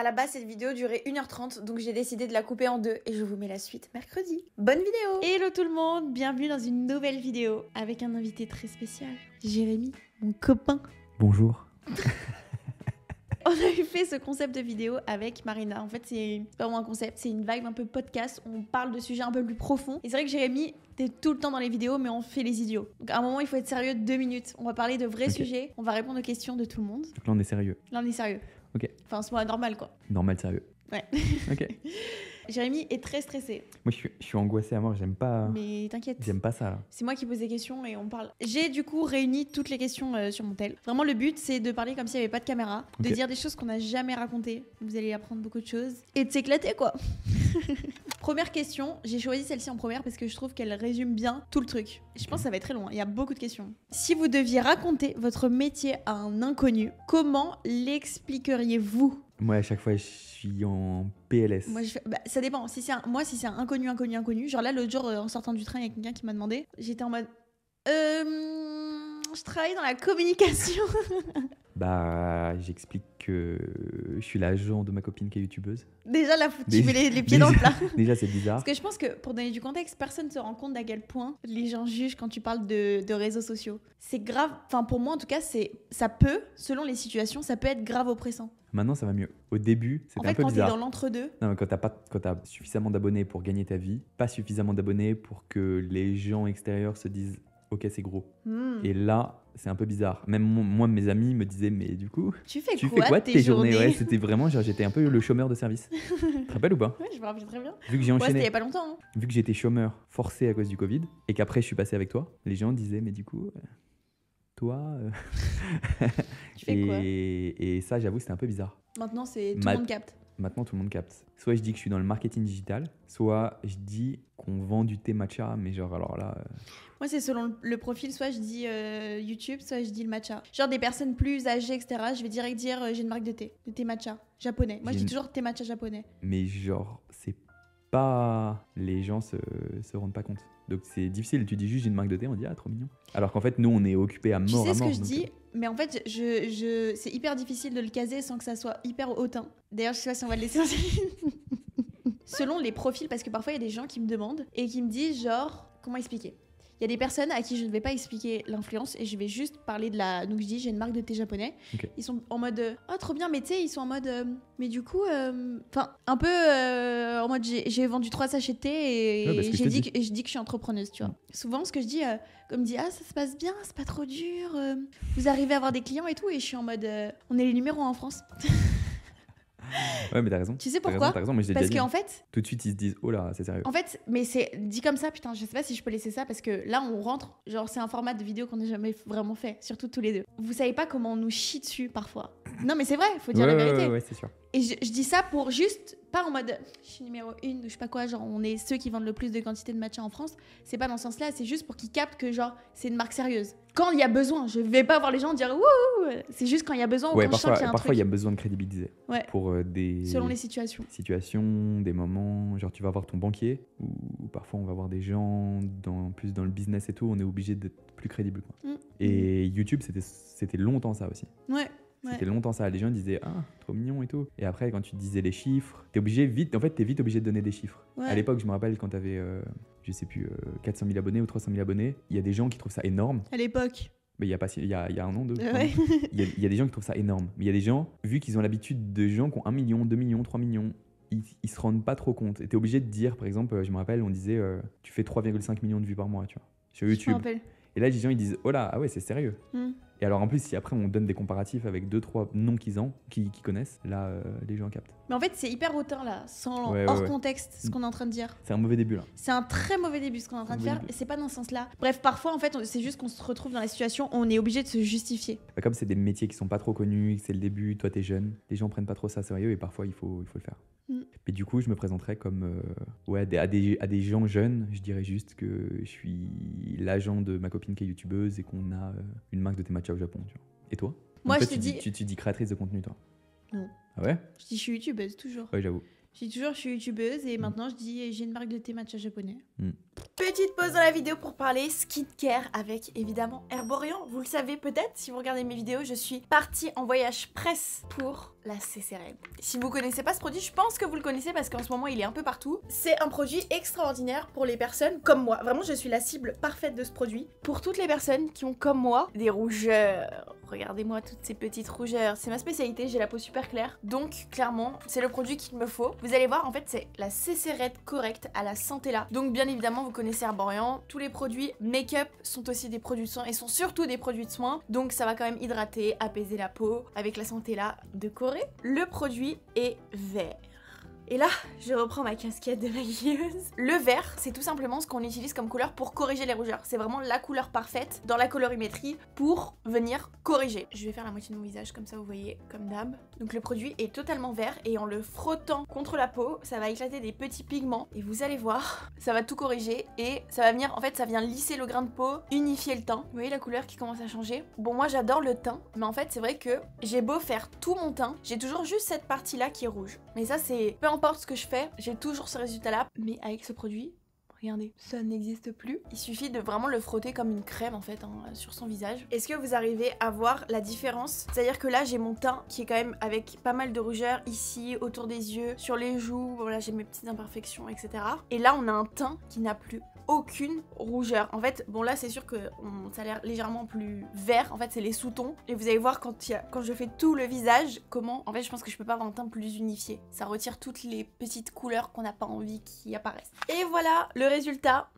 à la base, cette vidéo durait 1h30, donc j'ai décidé de la couper en deux et je vous mets la suite mercredi. Bonne vidéo Hello tout le monde, bienvenue dans une nouvelle vidéo avec un invité très spécial, Jérémy, mon copain. Bonjour. on a eu fait ce concept de vidéo avec Marina. En fait, c'est pas vraiment un concept, c'est une vague un peu podcast. On parle de sujets un peu plus profonds. Et c'est vrai que Jérémy, t'es tout le temps dans les vidéos, mais on fait les idiots. Donc à un moment, il faut être sérieux deux minutes. On va parler de vrais sujets, on va répondre aux questions de tout le monde. Donc là, on est sérieux. Là, on est sérieux. Ok. Enfin, soit normal, quoi. Normal, sérieux. Ouais. Ok. Jérémy est très stressé. Moi, je suis, je suis angoissée à mort, j'aime pas. Mais t'inquiète. J'aime pas ça. C'est moi qui pose des questions et on parle. J'ai du coup réuni toutes les questions euh, sur mon tel. Vraiment, le but, c'est de parler comme s'il n'y avait pas de caméra, de dire des choses qu'on n'a jamais racontées. Vous allez apprendre beaucoup de choses et de s'éclater, quoi. Première question, j'ai choisi celle-ci en première parce que je trouve qu'elle résume bien tout le truc. Je pense que ça va être très long, hein. il y a beaucoup de questions. Si vous deviez raconter votre métier à un inconnu, comment l'expliqueriez-vous Moi, à chaque fois, je suis en PLS. Moi, bah, ça dépend. Si c'est Moi, si c'est un inconnu, inconnu, inconnu, genre là, l'autre jour, euh, en sortant du train, il y a quelqu'un qui m'a demandé, j'étais en mode. Euh, je travaille dans la communication. bah, j'explique que je suis l'agent de ma copine qui est youtubeuse. Déjà, là, tu mets les, pieds dans le plat. Déjà, c'est bizarre. Parce que je pense que, pour donner du contexte, personne ne se rend compte d'à quel point les gens jugent quand tu parles de, réseaux sociaux. C'est grave. Enfin, pour moi, en tout cas, c'est ça peut, selon les situations, ça peut être grave oppressant. Maintenant, ça va mieux. Au début, c'est un peu bizarre. En fait, quand t'es dans l'entre-deux. Non, mais quand t'as pas, quand as suffisamment d'abonnés pour gagner ta vie, pas suffisamment d'abonnés pour que les gens extérieurs se disent ok, c'est gros. Hmm. Et là, c'est un peu bizarre. Même moi, mes amis me disaient, mais du coup, tu fais, quoi, tes, journées, C'était vraiment, j'étais un peu le chômeur de service. tu te rappelles ou pas Oui, je me rappelle très bien. Vu que j'ai enchaîné. il a pas longtemps. Hein. Vu que j'étais chômeur forcé à cause du Covid et qu'après je suis passé avec toi, les gens disaient, mais du coup. Euh, toi, euh, tu fais et, quoi et ça, j'avoue, c'était un peu bizarre. Maintenant, c'est tout le monde capte maintenant tout le monde capte. Soit je dis que je suis dans le marketing digital, soit je dis qu'on vend du thé matcha, mais genre alors là. Euh, Moi, c'est selon le profil, soit je dis euh, YouTube, soit je dis le matcha. Genre des personnes plus âgées, etc., je vais direct dire euh, j'ai une marque de thé, de thé matcha japonais. Moi, je dis toujours thé matcha japonais. Mais genre, pas. Les gens se, se rendent pas compte. Donc c'est difficile. Tu dis juste une marque de thé, on dit ah, trop mignon. Alors qu'en fait, nous, on est occupé à mort. Tu sais ce que je dis, euh. mais en fait, je, je... c'est hyper difficile de le caser sans que ça soit hyper hautain. D'ailleurs, je sais pas si on va le laisser. Selon les profils, parce que parfois, il y a des gens qui me demandent et qui me disent genre, comment expliquer il y a des personnes à qui je ne vais pas expliquer l'influence et je vais juste parler de la. Donc je dis, j'ai une marque de thé japonais. Ils sont en mode, oh trop bien, mais tu sais, ils sont en mode, euh, mais du coup, euh, enfin, un peu euh, en mode, j'ai vendu trois sachets de thé et, j'ai dit, Que, et je dis que je suis entrepreneuse, tu vois. Mm. Souvent, ce que je dis, comme dit, ah, ça se passe bien, c'est pas trop dur, vous arrivez à avoir des clients et tout, et je suis en mode, on est les numéros en France. ouais, mais t'as raison. Tu sais pourquoi Parce qu'en fait. Tout de suite, ils se disent, oh là, c'est sérieux. En fait, mais c'est dit comme ça, putain, je sais pas si je peux laisser ça parce que là, on rentre. Genre, c'est un format de vidéo qu'on n'a jamais vraiment fait, surtout tous les deux. Vous savez pas comment on nous chie dessus parfois. Non, mais c'est vrai, faut dire la vérité. Ouais, ouais, c'est sûr. Et je, dis ça pour juste, pas en mode je suis numéro une ou je sais pas quoi, genre on est ceux qui vendent le plus de quantité de matcha en France. C'est pas dans ce sens-là, c'est juste pour qu'ils captent que genre c'est une marque sérieuse. Quand il y a besoin, je vais pas voir les gens dire wouh, c'est juste quand il y a besoin. ou quand je sens parfois il y a besoin de crédibiliser. Ouais. Pour euh, des. Selon les situations. Situations, des moments, genre tu vas voir ton banquier ou parfois on va voir des gens dans plus dans le business et tout, on est obligé d'être plus crédible. Mm. Et YouTube c'était c'était longtemps ça aussi. Ouais. C'était longtemps ça. Les gens disaient Ah, trop mignon et tout. Et après, quand tu disais les chiffres, t'es obligé vite. En fait, t'es vite obligé de donner des chiffres. À l'époque, je me rappelle quand t'avais, euh, je sais plus, 400 euh, 000 abonnés ou 300 000 abonnés, il y a des gens qui trouvent ça énorme. À l'époque il y a un an deux il, y a, des gens qui trouvent ça énorme mais il y a des gens vu qu'ils ont l'habitude de gens qui ont 1 million 2 millions 3 millions ils, se rendent pas trop compte et t'es obligé de dire par exemple euh, je me rappelle on disait tu fais 3,5 millions de vues par mois tu vois sur YouTube je et là les gens ils disent oh là ah ouais c'est sérieux mmh. Et alors en plus, si après on donne des comparatifs avec deux trois noms qu'ils ont, qui, connaissent, là euh, les gens captent. Mais en fait, c'est hyper hautain là, sans hors contexte ce qu'on est en train de dire. C'est un mauvais début là. C'est un très mauvais début ce qu'on est en train de faire, et c'est pas dans ce sens-là. Bref, parfois en fait, c'est juste qu'on se retrouve dans la situation où on est obligé de se justifier. Bah, comme c'est des métiers qui sont pas trop connus, c'est le début, toi t'es jeune, les gens prennent pas trop ça sérieux et parfois il faut il faut le faire et mm. Mais du coup, je me présenterais comme euh, ouais, à, des, gens jeunes. Je dirais juste que je suis l'agent de ma copine qui est youtubeuse et qu'on a euh, une marque de matcha au Japon. Tu vois. Et toi Moi, je te dis... Tu, tu, dis créatrice de contenu, toi Ah ouais Je dis je suis youtubeuse, toujours. Ouais, j'avoue. Je dis toujours je suis youtubeuse et maintenant je dis j'ai une marque de thé matcha japonais. Mm. Petite pause dans la vidéo pour parler care avec évidemment Herborian. Vous le savez peut-être, si vous regardez mes vidéos, je suis partie en voyage presse pour la CCRM. Si vous connaissez pas ce produit, je pense que vous le connaissez parce qu'en ce moment il est un peu partout. C'est un produit extraordinaire pour les personnes comme moi. Vraiment, je suis la cible parfaite de ce produit. Pour toutes les personnes qui ont comme moi des rougeurs. Regardez-moi toutes ces petites rougeurs. C'est ma spécialité, j'ai la peau super claire. Donc clairement, c'est le produit qu'il me faut. Vous allez voir, en fait, c'est la Red correcte à la là Donc bien évidemment, vous vous connaissez Herborian, tous les produits make-up sont aussi des produits de soins et sont surtout des produits de soins. Donc ça va quand même hydrater, apaiser la peau avec la santé là de Corée. Le produit est vert. Et là, je reprends ma casquette de maquilleuse. Le vert, c'est tout simplement ce qu'on utilise comme couleur pour corriger les rougeurs. C'est vraiment la couleur parfaite dans la colorimétrie pour venir corriger. Je vais faire la moitié de mon visage comme ça, vous voyez, comme d'hab. Donc le produit est totalement vert et en le frottant contre la peau, ça va éclater des petits pigments. Et vous allez voir, ça va tout corriger et ça va venir, en fait, ça vient lisser le grain de peau, unifier le teint. Vous voyez la couleur qui commence à changer Bon, moi j'adore le teint, mais en fait, c'est vrai que j'ai beau faire tout mon teint, j'ai toujours juste cette partie-là qui est rouge. Mais ça, c'est peu importe importe ce que je fais, j'ai toujours ce résultat-là. Mais avec ce produit, regardez, ça n'existe plus. Il suffit de vraiment le frotter comme une crème en fait hein, sur son visage. Est-ce que vous arrivez à voir la différence C'est-à-dire que là j'ai mon teint qui est quand même avec pas mal de rougeur ici, autour des yeux, sur les joues, voilà j'ai mes petites imperfections etc. Et là on a un teint qui n'a plus aucune rougeur. En fait, bon là c'est sûr que ça a l'air légèrement plus vert. En fait, c'est les sous-tons. Et vous allez voir quand, je fais tout le visage, comment... En fait, je pense que je peux pas avoir un teint plus unifié. Ça retire toutes les petites couleurs qu'on n'a pas envie qui apparaissent. Et voilà le résultat.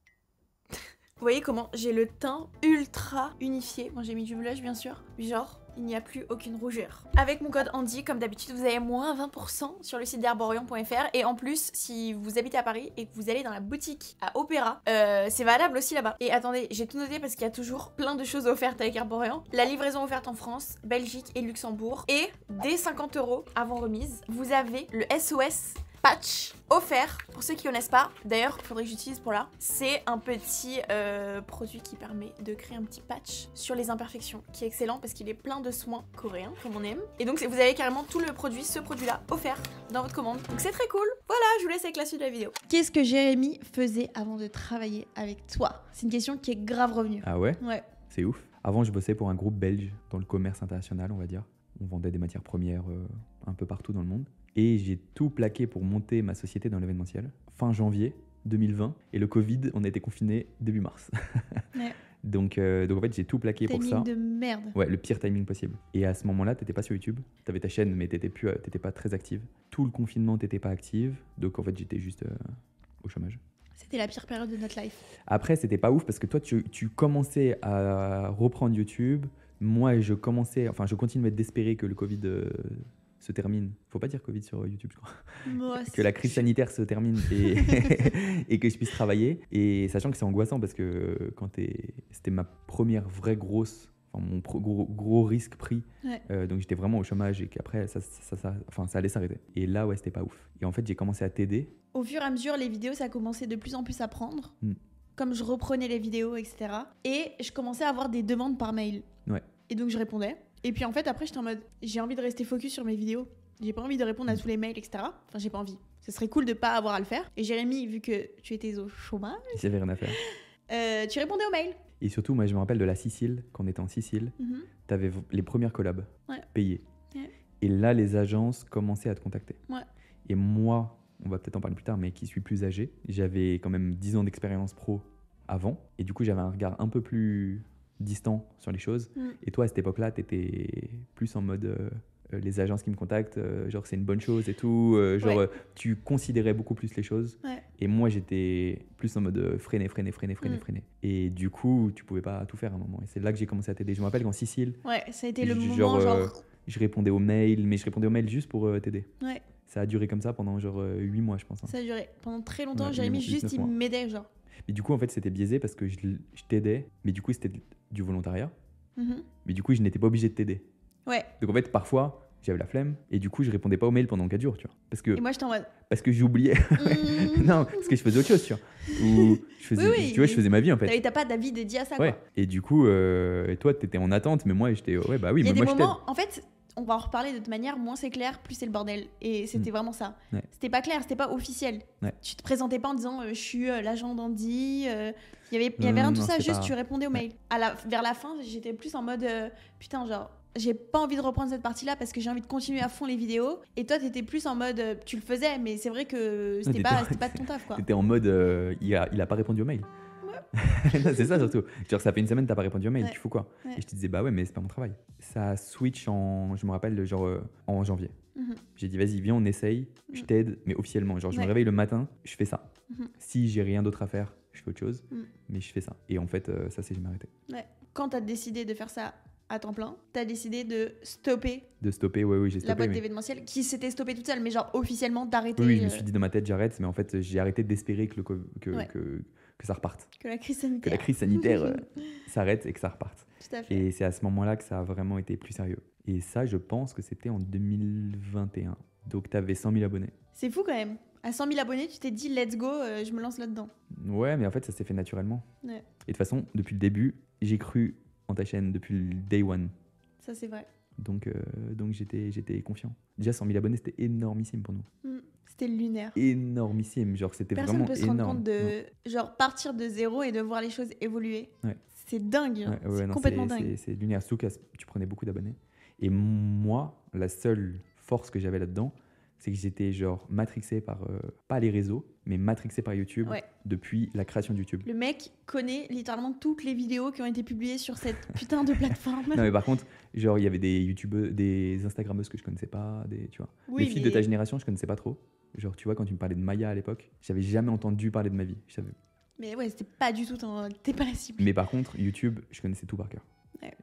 vous voyez comment j'ai le teint ultra unifié. Bon, j'ai mis du blush bien sûr. Genre, il n'y a plus aucune rougeur. Avec mon code Andy, comme d'habitude, vous avez moins 20% sur le site d'herborion.fr et en plus, si vous habitez à Paris et que vous allez dans la boutique à Opéra, euh, c'est valable aussi là-bas. Et attendez, j'ai tout noté parce qu'il y a toujours plein de choses offertes avec Herborion. La livraison offerte en France, Belgique et Luxembourg et dès 50 euros avant remise, vous avez le SOS patch offert. Pour ceux qui connaissent pas, d'ailleurs, il faudrait que j'utilise pour là. C'est un petit euh, produit qui permet de créer un petit patch sur les imperfections, qui est excellent parce qu'il est plein de soins coréens, comme on aime. Et donc, vous avez carrément tout le produit, ce produit-là, offert dans votre commande. Donc, c'est très cool. Voilà, je vous laisse avec la suite de la vidéo. Qu'est-ce que Jérémy faisait avant de travailler avec toi C'est une question qui est grave revenue. Ah ouais Ouais. C'est ouf. Avant, je bossais pour un groupe belge dans le commerce international, on va dire. On vendait des matières premières euh, un peu partout dans le monde et j'ai tout plaqué pour monter ma société dans l'événementiel fin janvier 2020 et le Covid, on a été confiné début mars. Donc, euh, donc en fait, j'ai tout plaqué pour ça. Timing de merde. Ouais, le pire timing possible. Et à ce moment-là, t'étais pas sur YouTube. T'avais ta chaîne, mais t'étais plus, euh, t'étais pas très active. Tout le confinement, t'étais pas active. Donc en fait, j'étais juste euh, au chômage. C'était la pire période de notre life. Après, c'était pas ouf parce que toi, tu, tu commençais à reprendre YouTube. Moi, je commençais, enfin, je continuais d'espérer que le Covid se termine. Faut pas dire Covid sur YouTube, je crois. que la crise sanitaire se termine et, et que je puisse travailler. Et sachant que c'est angoissant parce que euh, quand es... c'était ma première vraie grosse Enfin, mon gros, gros, risque pris. Euh, donc j'étais vraiment au chômage et qu'après, ça, ça, ça, enfin, ça allait s'arrêter. Et là, ouais, c'était pas ouf. Et en fait, j'ai commencé à t'aider. Au fur et à mesure, les vidéos, ça a commencé de plus en plus à prendre. Hmm. Comme je reprenais les vidéos, etc. Et je commençais à avoir des demandes par mail. Ouais. Et donc je répondais. Et puis en fait, après, j'étais en mode, j'ai envie de rester focus sur mes vidéos. J'ai pas envie de répondre à tous les mails, etc. Enfin, j'ai pas envie. Ce serait cool de pas avoir à le faire. Et Jérémy, vu que tu étais au chômage. Il rien à faire. Euh, tu répondais aux mails. Et surtout, moi, je me rappelle de la Sicile, quand on était en Sicile, mhm. t'avais les premières collabs payés. payées. Et là, les agences commençaient à te contacter. Et moi, on va peut-être en parler plus tard, mais qui suis plus âgé, j'avais quand même 10 ans d'expérience pro avant. Et du coup, j'avais un regard un peu plus distant sur les choses. Mm. Et toi, à cette époque-là, tu étais plus en mode euh, euh, les agences qui me contactent, euh, genre c'est une bonne chose et tout. genre, tu considérais beaucoup plus les choses. Et moi, j'étais plus en mode freiner, freiner, freiner, freiner, freiner. Mm. Et du coup, tu pouvais pas tout faire à un moment. Et c'est là que j'ai commencé à t'aider. Je me rappelle qu'en Sicile. Ouais, le moment. Genre, je répondais aux mails, mais je répondais aux mails juste pour t'aider. Ouais. Ça a duré comme ça pendant genre 8 euh, mois, je pense. Hein. Ça a duré pendant très longtemps. Ouais, Jérémy, juste, il m'aidait, genre. Mais du coup, en fait, c'était biaisé parce que je, t'aidais, mais du coup, c'était du volontariat. Mhm. Mais du coup, je n'étais pas obligé de t'aider. Ouais. Donc en fait, parfois, j'avais la flemme et du coup je répondais pas aux mails pendant 4 jours tu vois parce que et moi je t'envoie parce que j'oubliais mhm. non parce que je faisais autre chose tu vois je faisais tu vois je faisais ma vie en fait t'as pas d'avis dédié à ça ouais. et du coup euh, toi étais en attente mais moi j'étais ouais bah oui mais des moments en fait on va en reparler de toute manière, moins c'est clair, plus c'est le bordel. Et c'était mm. vraiment ça. C'était pas clair, c'était pas officiel. Tu te présentais pas en disant euh, je suis euh, l'agent d'Andy. Euh, il y avait, rien de tout ça, juste tu répondais aux À la, vers la fin, j'étais plus en mode putain, genre, j'ai pas envie de reprendre cette partie-là parce que j'ai envie de continuer à fond les vidéos. Et toi, t'étais plus en mode, tu le faisais, mais c'est vrai que c'était pas, pas, de ton taf. Quoi. T'étais en mode, il, a, il a pas répondu au mail. c'est ça surtout. Genre, ça fait une semaine, t'as pas répondu au mail, tu fous quoi Et je te disais, bah ouais, mais c'est pas mon travail. Ça switch en, je me rappelle, genre euh, en janvier. Mhm. J'ai dit, vas-y, viens, on essaye, je mhm. t'aide, mais officiellement. Genre, je me réveille le matin, je fais ça. Mhm. Si j'ai rien d'autre à faire, je fais autre chose, mais je fais ça. Et en fait, euh, ça, c'est j'ai arrêté. Ouais. Quand t'as décidé de faire ça à temps plein, t'as décidé de stopper. De stopper, Ouais oui, j'ai stoppé. La boîte événementielle qui s'était stoppée toute seule, mais genre officiellement d'arrêter. Oui, je me euh, suis dit dans ma tête j'arrête, mais en fait j'ai arrêté d'espérer que, que, que ça reparte. Que la crise sanitaire. Que la crise sanitaire euh, s'arrête et que ça reparte. Tout à fait. Et c'est à ce moment-là que ça a vraiment été plus sérieux. Et ça, je pense que c'était en 2021. Donc, tu avais 100 000 abonnés. C'est fou quand même. À 100 000 abonnés, tu t'es dit, let's go, euh, je me lance là-dedans. Ouais, mais en fait, ça s'est fait naturellement. Ouais. Et de toute façon, depuis le début, j'ai cru en ta chaîne depuis le day one. Ça, c'est vrai. Donc, euh, donc j'étais, j'étais confiant. Déjà, 100 000 abonnés, c'était énormissime pour nous. Mm, c'était lunaire. Énormissime. Genre, c'était vraiment énorme. Personne peut se rendre compte de genre, partir de zéro et de voir les choses évoluer. Hein. C'est dingue. c'est complètement dingue. C'est lunaire. Surtout tu prenais beaucoup d'abonnés. Et moi, la seule force que j'avais là-dedans, c'est que j'étais genre matrixé par, euh, pas les réseaux, mais matrixé par YouTube depuis la création de YouTube. Le mec connaît littéralement toutes les vidéos qui ont été publiées sur cette putain de plateforme. non mais par contre, genre il y avait des YouTubeurs, des Instagrammeuses que je connaissais pas, des, tu vois. Oui, les filles de ta génération, je connaissais pas trop. Genre tu vois, quand tu me parlais de Maya à l'époque, j'avais jamais entendu parler de ma vie. savais. Mais ouais, c'était pas du tout, t'es pas la cible. Mais par contre, YouTube, je connaissais tout par cœur.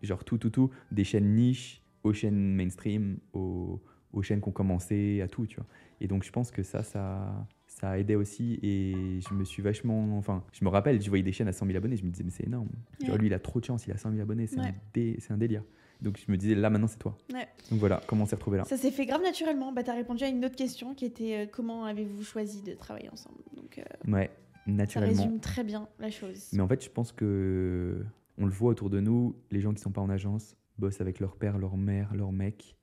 Genre tout, tout, tout, des chaînes niches aux chaînes mainstream, aux aux chaînes qui ont commencé, à tout, tu vois. Et donc je pense que ça, ça, ça a aidé aussi et je me suis vachement, enfin, je me rappelle, je voyais des chaînes à 100 000 abonnés, je me disais mais c'est énorme. lui il a trop de chance, il a 100 000 abonnés, c'est un, délire. Donc je me disais, là maintenant c'est toi. Ouais. Donc voilà, comment on s'est retrouvé là Ça s'est fait grave naturellement. Bah, tu as répondu à une autre question qui était euh, comment avez-vous choisi de travailler ensemble Donc, euh, Ouais, naturellement. Ça résume très bien la chose. Mais en fait, je pense que on le voit autour de nous, les gens qui sont pas en agence bossent avec leur père, leur mère, leur mec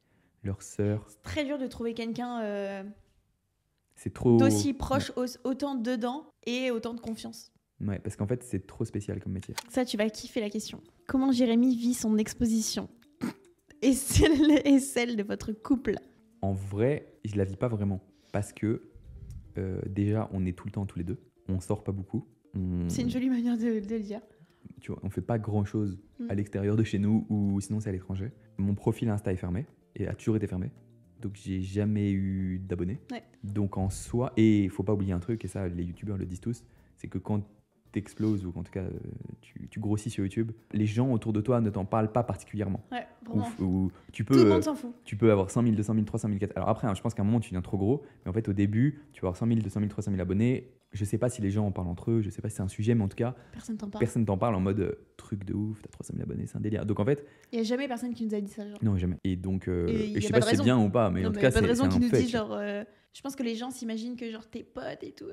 leur sœur. C'est très dur de trouver quelqu'un euh, c'est trop d'aussi proche, autant dedans et autant de confiance. Ouais, parce qu'en fait, c'est trop spécial comme métier. Ça, tu vas kiffer la question. Comment Jérémy vit son exposition et celle, celle de votre couple En vrai, je la vis pas vraiment. Parce que euh, déjà, on est tout le temps tous les deux. On sort pas beaucoup. C'est une jolie manière de, le dire. Tu vois, on fait pas grand chose mm. à l'extérieur de chez nous ou sinon c'est à l'étranger. Mon profil Insta est fermé et a toujours été fermé, Donc j'ai jamais eu d'abonnés. Donc en soi, et il faut pas oublier un truc, et ça les youtubeurs le disent tous, c'est que quand tu exploses ou en tout cas euh, tu, grossis sur YouTube, les gens autour de toi ne t'en parlent pas particulièrement. Ouais, vraiment. Ou, tu peux, Tout le monde s'en fout. Tu peux avoir 100 000, 200 000, 300 000, Alors après, hein, je pense qu'à un moment tu deviens trop gros, mais en fait au début, tu vas avoir 100 000, 200 000, 300 000 abonnés, je sais pas si les gens en parlent entre eux, je sais pas si c'est un sujet, mais en tout cas, personne t'en parle. Personne t'en parle en mode euh, truc de ouf, t'as 300 000 abonnés, c'est un délire. Donc en fait, il y a jamais personne qui nous a dit ça. Genre. Non jamais. Et donc, euh, et je sais pas, si c'est bien ou pas, mais en tout y a cas, Y'a pas de raison qui nous dit genre, euh, je pense que les gens s'imaginent que genre tes potes et tout,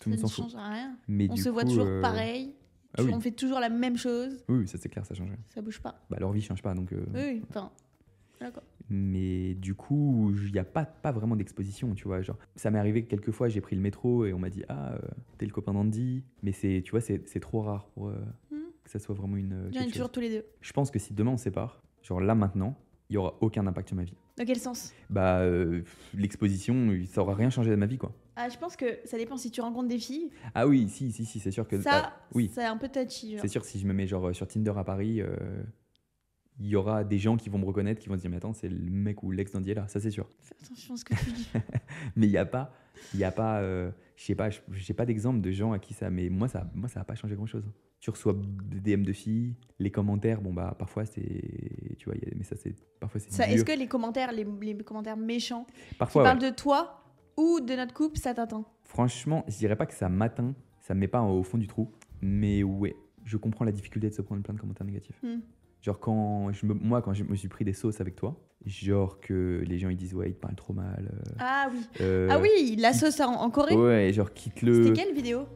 tout ça ne change rien. on se voit toujours pareil. Ah on fait toujours la même chose. Oui, ça c'est clair, ça change rien. Ça bouge pas. Bah, leur vie change pas, donc. Oui, enfin, d'accord mais du coup, il n'y a pas, pas vraiment d'exposition, tu vois. Genre, ça m'est arrivé quelques fois, j'ai pris le métro et on m'a dit Ah, euh, t'es le copain d'Andy. Mais c'est, tu vois, c'est trop rare pour euh, hmm. que ça soit vraiment une. J'en euh, ai toujours tous les deux. Je pense que si demain on se sépare, genre là maintenant, il n'y aura aucun impact sur ma vie. Dans quel sens Bah, l'exposition, ça aura rien changé de ma vie, quoi. Ah, je pense que ça dépend si tu rencontres des filles. Ah oui, si, si, si, c'est sûr que. Ça, ah, oui. c'est un peu touchy. C'est sûr, si je me mets genre sur Tinder à Paris, il y aura des gens qui vont me reconnaître, qui vont se dire, mais attends, c'est le mec ou l'ex d'Andy là, ça c'est sûr. Fais attention à ce que tu dis. mais il n'y a pas, il a pas, euh, je sais pas, j'ai pas d'exemple de gens à qui ça, mais moi ça, moi ça n'a pas changé grand chose. Tu reçois des DM de filles, les commentaires, bon bah parfois c'est, tu vois, y mais ça c'est, parfois c'est. Est-ce que les commentaires, les, commentaires méchants, parfois, qui parlent de toi ou de notre couple, ça t'attend Franchement, je dirais pas que ça m'atteint, ça me met pas au fond du trou, mais ouais, je comprends la difficulté de se prendre plein de commentaires négatifs. Hmm. Genre, quand je me, moi, quand je me suis pris des sauces avec toi, genre que les gens ils disent ouais il te parle trop mal euh, ah oui ah euh, oui la sauce en, Corée ouais genre quitte le c'était quelle vidéo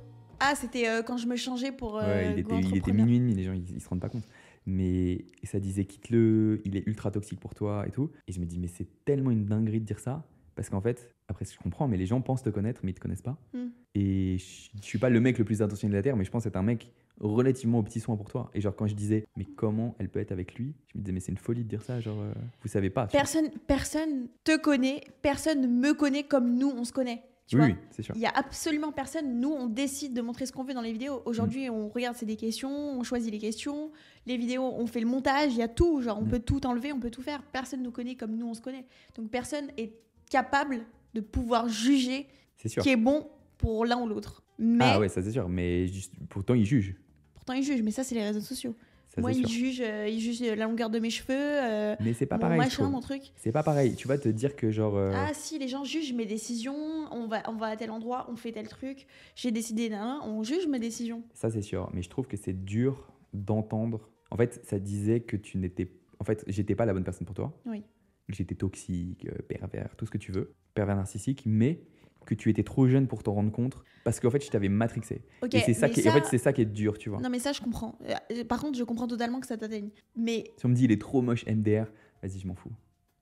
ah c'était euh, quand je me changeais pour ouais, il, était, minuit et demi les gens ils, se rendent pas compte mais ça disait quitte le il est ultra toxique pour toi et tout et je me dis mais c'est tellement une dinguerie de dire ça parce qu'en fait après je comprends mais les gens pensent te connaître mais ils te connaissent pas hmm. et je, suis pas le mec le plus attentionné de la terre mais je pense être un mec relativement au petit soin pour toi. Et genre, quand je disais, mais comment elle peut être avec lui Je me disais, mais c'est une folie de dire ça, genre, euh, vous savez pas. Personne, personne te connaît, personne me connaît comme nous, on se connaît. Tu oui, c'est sûr. Il y a absolument personne. Nous, on décide de montrer ce qu'on veut dans les vidéos. Aujourd'hui, mm. on regarde, c'est des questions, on choisit les questions. Les vidéos, on fait le montage, il y a tout. Genre, on mm. peut tout enlever, on peut tout faire. Personne nous connaît comme nous, on se connaît. Donc, personne est capable de pouvoir juger ce qui est bon pour l'un ou l'autre. Mais... Ah ouais, ça c'est sûr. Mais pourtant, ils jugent. Pourtant, ils jugent, mais ça, c'est les réseaux sociaux. Moi, ils jugent, euh, ils la longueur de mes cheveux. Euh, mais c'est pas mon pareil. Machin, mon truc. C'est pas pareil. Tu vas te dire que genre. Euh, ah si, les gens jugent mes décisions. On va, on va à tel endroit, on fait tel truc. J'ai décidé d'un, on juge mes décisions. Ça c'est sûr. Mais je trouve que c'est dur d'entendre. En fait, ça disait que tu n'étais. En fait, j'étais pas la bonne personne pour toi. Oui. J'étais toxique, pervers, tout ce que tu veux, pervers narcissique. Mais que tu étais trop jeune pour t'en rendre compte parce qu'en fait, je t'avais matrixé. et c'est ça, qui, En fait, ça qui est dur, tu vois. Non, mais ça, je comprends. Euh, par contre, je comprends totalement que ça t'atteigne. Mais... Si on me dit, il est trop moche MDR, vas-y, je m'en fous.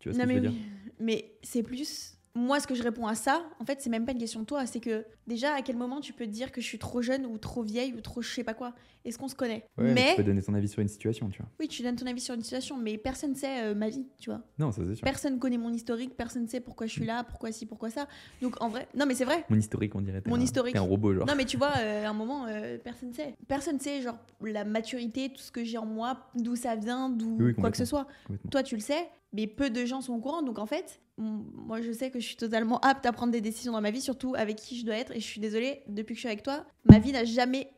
Tu vois ce que je veux dire Mais c'est plus moi, ce que je réponds à ça, en fait, c'est même pas une question de toi. C'est que déjà, à quel moment tu peux dire que je suis trop jeune ou trop vieille ou trop je sais pas quoi Est-ce qu'on se connaît mais... Tu peux donner ton avis sur une situation, tu vois. Oui, tu donnes ton avis sur une situation, mais personne sait euh, ma vie, tu vois. Non, ça c'est sûr. Personne connaît mon historique, personne sait pourquoi je suis là, pourquoi ci, pourquoi ça. Donc en vrai, non, mais c'est vrai. Mon historique, on dirait. Mon historique. un robot, genre. Non, mais tu vois, euh, à un moment, euh, personne sait. Personne sait, genre, la maturité, tout ce que j'ai en moi, d'où ça vient, d'où quoi que ce soit. Toi, tu le sais, mais peu de gens sont au courant. Donc en fait, moi je sais que je suis totalement apte à prendre des décisions dans ma vie, surtout avec qui je dois être. Et je suis désolée, depuis que je suis avec toi, ma vie n'a jamais.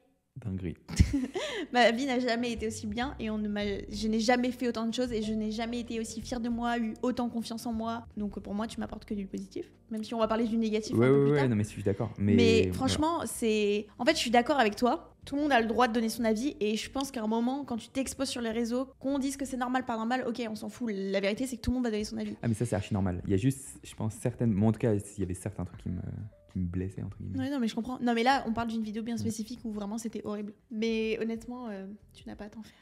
Dinguerie. ma vie n'a jamais été aussi bien et on je n'ai jamais fait autant de choses et je n'ai jamais été aussi fière de moi, eu autant confiance en moi. Donc pour moi, tu m'apportes que du positif, même si on va parler du négatif. Ouais, un peu ouais, non, mais je suis d'accord. Mais, franchement, c'est. En fait, je suis d'accord avec toi tout le monde a le droit de donner son avis et je pense qu'à un moment, quand tu t'exposes sur les réseaux, qu'on dise que c'est normal, pas normal, ok, on s'en fout. La vérité, c'est que tout le monde va donner son avis. Ah, mais ça, c'est archi normal. Il y a juste, je pense, certaines. Moi, en tout cas, il y avait certains trucs qui me, blessaient, entre guillemets. non, mais je comprends. Non, mais là, on parle d'une vidéo bien mm. spécifique où vraiment c'était horrible. Mais honnêtement, euh, tu n'as pas à t'en faire.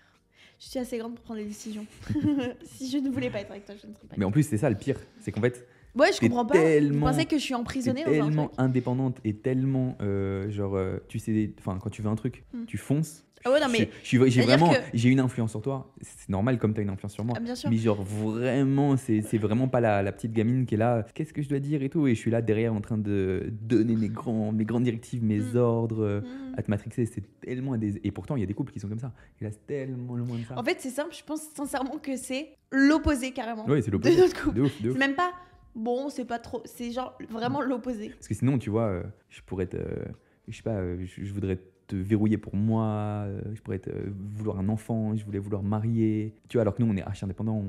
Je suis assez grande pour prendre des décisions. si je ne voulais pas être avec toi, je ne serais pas. Mais en plus, c'est ça le pire. C'est qu'en fait, Ouais, je comprends pas. Je pensais que je suis emprisonnée. Dans tellement indépendante et tellement euh, genre, euh, tu sais, enfin quand tu veux un truc, hmm. tu fonces. Ah ouais, non, mais j'ai vraiment, j'ai une influence sur toi. C'est normal comme t'as une influence sur moi. Ah, bien sûr. Mais genre vraiment, c'est vraiment pas la, petite gamine qui est là. Qu'est-ce que je dois dire et tout. Et je suis là derrière en train de donner mes grands, mes grandes directives, mes hmm. ordres hmm. Euh, à te matrixer. C'est tellement et pourtant il y a des couples qui sont comme ça. Il a tellement le moins de ça. En fait, c'est simple. Je pense sincèrement que c'est l'opposé carrément. Oui, c'est l'opposé. De notre couple. C'est même pas bon, c'est pas trop. C'est genre vraiment l'opposé. Parce que sinon, tu vois, euh, je pourrais te. Euh, je sais pas, euh, je voudrais te verrouiller pour moi, je pourrais te, vouloir un enfant, je voulais vouloir marier. Tu vois, alors que nous, on est archi indépendants,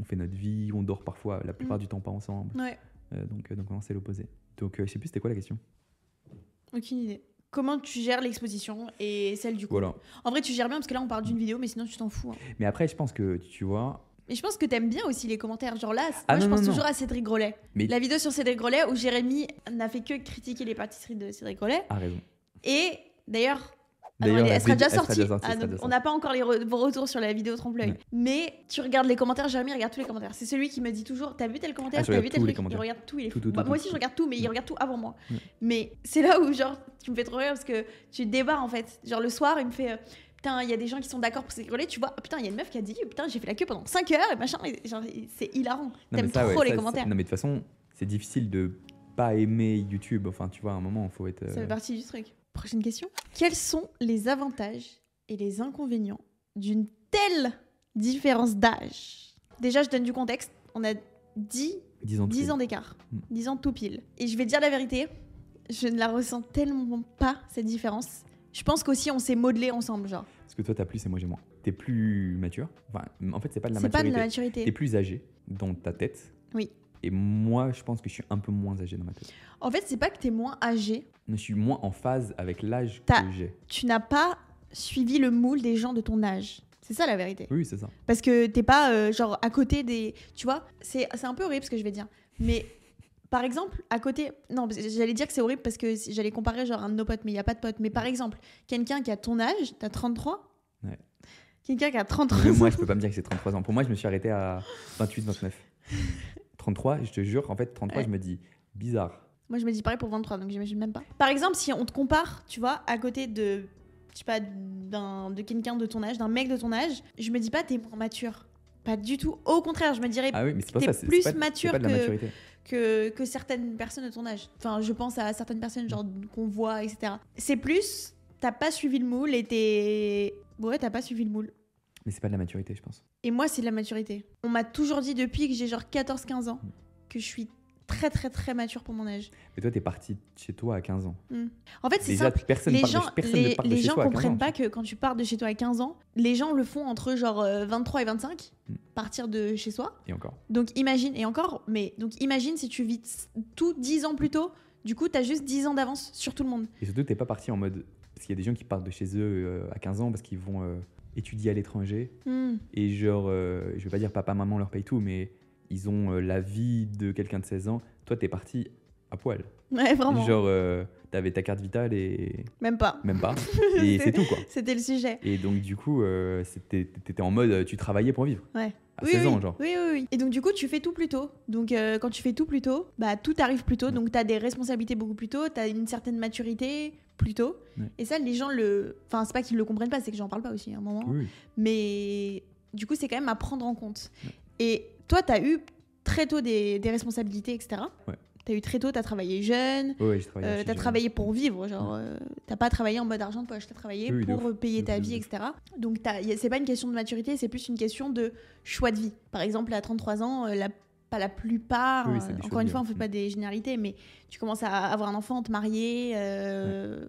on, fait notre vie, on dort parfois, la plupart mm. du temps pas ensemble. Ouais. donc, donc, c'est l'opposé. Donc, je sais plus, c'était quoi la question Aucune idée comment tu gères l'exposition et celle du coup En vrai, tu gères bien parce que là, on parle d'une vidéo, mais sinon, tu t'en fous. Hein. Mais après, je pense que, tu vois, mais je pense que t'aimes bien aussi les commentaires. Genre là, ah moi je pense toujours à Cédric Grolet. La vidéo sur Cédric Grolet où Jérémy n'a fait que critiquer les pâtisseries de Cédric Grolet. Ah, raison. Et d'ailleurs, elle, sera déjà sortie. Ah, on n'a pas encore les vos retours sur la vidéo trompe-l'œil. Mais tu regardes les commentaires, Jérémy regarde tous les commentaires. C'est celui qui me dit toujours T'as vu tel commentaire ah, T'as vu tel truc Il regarde tout, il est bah, Moi aussi, je regarde tout, mais il mm. regarde tout avant moi. Mais c'est là où, genre, tu me fais trop rire parce que tu débats en fait. Genre, le soir, il me fait euh, putain, il y a des gens qui sont d'accord pour s'écrouler, tu vois, ah, putain, il y a une meuf qui a dit, oh, putain, j'ai fait la queue pendant 5 heures et machin, c'est hilarant. T'aimes trop les commentaires. Non, mais de toute façon, c'est difficile de pas aimer YouTube. Enfin, tu vois, à un moment, il faut être. Ça fait euh, partie du truc. Prochaine question. Quels sont les avantages et les inconvénients d'une telle différence d'âge Déjà, je donne du contexte. On a 10, 10 ans, d'écart, 10 mm. ans tout pile. Et je vais dire la vérité, je ne la ressens tellement pas, cette différence. Je pense qu'aussi, on s'est modelé ensemble, genre. Parce que toi, t'as plus et moi, j'ai moins. T'es plus mature. en fait, c'est pas de la maturité. C'est pas T'es plus âgé dans ta tête. Oui. Et moi, je pense que je suis un peu moins âgé dans ma tête. En fait, c'est pas que t'es moins âgé. Je suis moins en phase avec l'âge que j'ai. Tu n'as pas suivi le moule des gens de ton âge. C'est ça la vérité. Oui, c'est ça. Parce que t'es pas euh, genre à côté des. Tu vois, c'est un peu horrible ce que je vais dire. Mais par exemple, à côté, non, j'allais dire que c'est horrible parce que j'allais comparer genre un de nos potes, mais il n'y a pas de potes. Mais par exemple, quelqu'un qui a ton âge, t'as 33, ouais. quelqu'un qui a 33 ans. Moi, je peux pas me dire que c'est 33 ans. Pour moi, je me suis arrêté à 28, 29. 33, je te jure, en fait, 33, je me dis bizarre. Moi, je me dis pareil pour 23, donc j'imagine même pas. Par exemple, si on te compare, tu vois, à côté de, je sais pas, de quelqu'un de ton âge, d'un mec de ton âge, je me dis pas t'es moins mature. Pas du tout. Au contraire, je me dirais t'es plus mature que. Maturité que, certaines personnes de ton âge. Enfin, je pense à certaines personnes genre mm. qu'on voit, etc. C'est plus, t'as pas suivi le moule et t'es... Ouais, t'as pas suivi le moule. Mais c'est pas de la maturité, je pense. Et moi, c'est de la maturité. On m'a toujours dit depuis que j'ai genre 14-15 ans mm. que je suis très très très mature pour mon âge. Mais toi, t'es de chez toi à 15 ans. Hmm. En fait, c'est ça. les gens, les, gens comprennent pas que quand tu pars de chez toi à 15 ans, les gens le font entre genre 23 euh, et 25, hmm. partir de chez soi. Et encore. Donc imagine, et encore, mais donc imagine si tu vis tout 10 ans plus tôt, du coup, t'as juste 10 ans d'avance sur tout le monde. Et surtout, t'es pas parti en mode. Parce qu'il y a des gens qui partent de chez eux euh, à 15 ans parce qu'ils vont euh, étudier à l'étranger. Hmm. Et genre, je vais pas dire papa, maman leur paye tout, mais ils ont euh, la vie de quelqu'un de 16 ans. Toi, t'es parti à poil. Ouais, vraiment. Genre, euh, t'avais ta carte vitale et. Même pas. Même pas. Et c'est tout, quoi. C'était le sujet. Et donc, du coup, euh, t'étais en mode, tu travaillais pour vivre. Ouais. À 16 ans, genre. Oui, oui, oui. Et donc, du coup, tu fais tout plus tôt. Donc, quand tu fais tout plus tôt, bah, tout arrive plus tôt. Donc, t'as des responsabilités beaucoup plus tôt, t'as une certaine maturité plus tôt. Et ça, les gens le. Enfin, c'est pas qu'ils le comprennent pas, c'est que j'en parle pas aussi à un moment. Mais du coup, c'est quand même à prendre en compte. Et toi, tu as eu très tôt des, responsabilités, etc. Ouais. Tu as eu très tôt, tu as travaillé jeune. tu euh, as travaillé pour vivre. Genre, euh, t'as pas travaillé en mode argent de poche, tu as travaillé pour payer ta vie, etc. Donc, c'est pas une question de maturité, c'est plus une question de choix de vie. Par exemple, à 33 ans, euh, la pas la plupart, euh, encore une fois, on ne fait pas des généralités, mais tu commences à avoir un enfant, te marier, euh,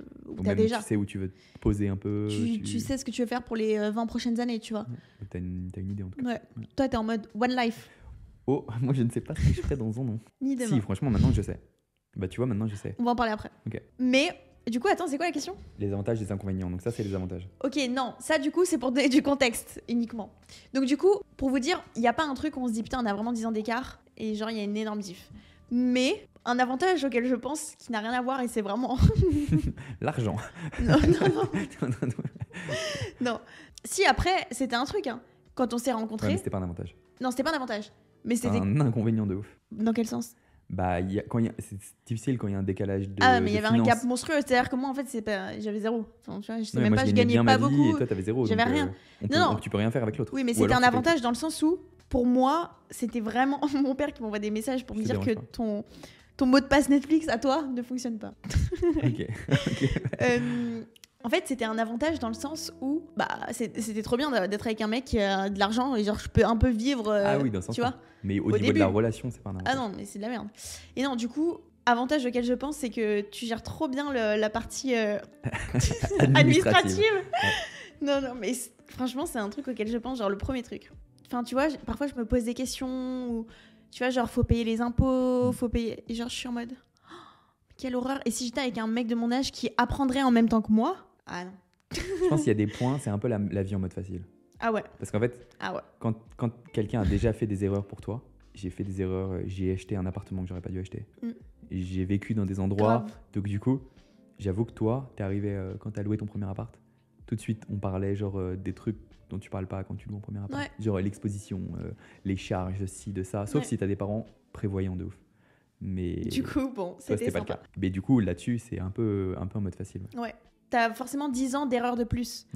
déjà... tu sais où tu veux te poser un peu. Tu, sais ce que tu veux faire pour les 20 euh, prochaines années, tu vois. T'as une, idée en tout cas. Toi, es en mode One Life. Oh, moi je ne sais pas ce que je ferai dans un an. Ni demain. Si, franchement, maintenant je sais. Bah tu vois, maintenant je sais. On va en parler après. OK. Mais du coup, attends, c'est quoi la question Les avantages et les inconvénients. Donc ça, c'est les avantages. Ok, non, ça du coup, c'est pour donner du contexte uniquement. Donc du coup, pour vous dire, il n'y a pas un truc où on se dit putain, on a vraiment 10 ans d'écart et genre il y a une énorme diff. Mais un avantage auquel je pense qui n'a rien à voir et c'est vraiment l'argent. Non, non, non. non, Si après, c'était un truc hein. Quand on s'est rencontrés. c'était pas un avantage. Non, c'était pas un avantage. Mais c'était un inconvénient de ouf. Dans quel sens bah, quand c'est difficile quand il y a un décalage de. Ah, mais il y avait un gap monstrueux. C'est-à-dire que moi, en fait, c'est j'avais zéro. je sais même pas, je gagnais, pas beaucoup. Et toi, t'avais zéro. J'avais rien. Euh, non, non. tu peux rien faire avec l'autre. Oui, mais c'était un avantage dans le sens où, pour moi, c'était vraiment mon père qui m'envoie des messages pour me dire que ton. Ton mot de passe Netflix à toi ne fonctionne pas. ok. ok euh, en fait, c'était un avantage dans le sens où bah, c'était trop bien d'être avec un mec qui euh, a de l'argent et genre je peux un peu vivre. Ah euh, oui, dans tu vois. Mais au, niveau de la relation, c'est pas un ah avantage. Ah non, mais c'est de la merde. Et non, du coup, avantage auquel je pense, c'est que tu gères trop bien la partie euh, administrative. Non, non, mais franchement, c'est un truc auquel je pense, genre le premier truc. Enfin, tu vois, parfois je me pose des questions ou tu vois, genre faut payer les impôts, mm. faut payer. Et genre, je suis en mode. quelle horreur! Et si j'étais avec un mec de mon âge qui apprendrait en même temps que moi, ah non. je pense qu'il y a des points, c'est un peu la, vie en mode facile. Ah ouais. Parce qu'en fait, ah ouais. quand, quelqu'un a déjà fait des erreurs pour toi, j'ai fait des erreurs, euh, j'ai acheté un appartement que j'aurais pas dû acheter. Mm. J'ai vécu dans des endroits. Donc du coup, j'avoue que toi, t'es arrivé euh, quand t'as loué ton premier appart. Tout de suite, on parlait genre euh, des trucs dont tu parles pas quand tu loues ton premier appart. Genre l'exposition, les charges, ci, de ça. Sauf si si t'as des parents prévoyants de ouf. Mais du coup, bon, c'était pas le cas. Mais du coup, là-dessus, c'est un peu, un peu en mode facile. ouais t'as forcément 10 ans d'erreurs de plus.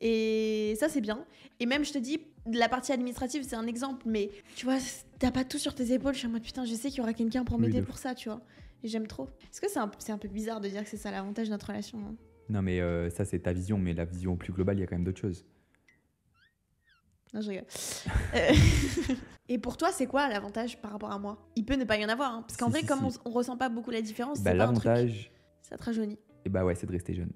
Et ça, c'est bien. Et même, je te dis, la partie administrative, c'est un exemple, mais tu vois, t'as pas tout sur tes épaules. Je suis en mode putain, je sais qu'il y aura quelqu'un pour m'aider pour ça, tu vois. Et j'aime trop. Est-ce que c'est un, un, peu bizarre de dire que c'est ça l'avantage de notre relation hein Non, mais euh, ça, c'est ta vision, mais la vision plus globale, il y a quand même d'autres choses. Non, je rigole. Euh, et pour toi, c'est quoi l'avantage par rapport à moi Il peut ne pas y en avoir, hein, parce qu'en vrai, comme On, ressent pas beaucoup la différence, bah, c'est pas un truc. Ça te rajeunit. Et eh bah ouais, c'est de rester jeune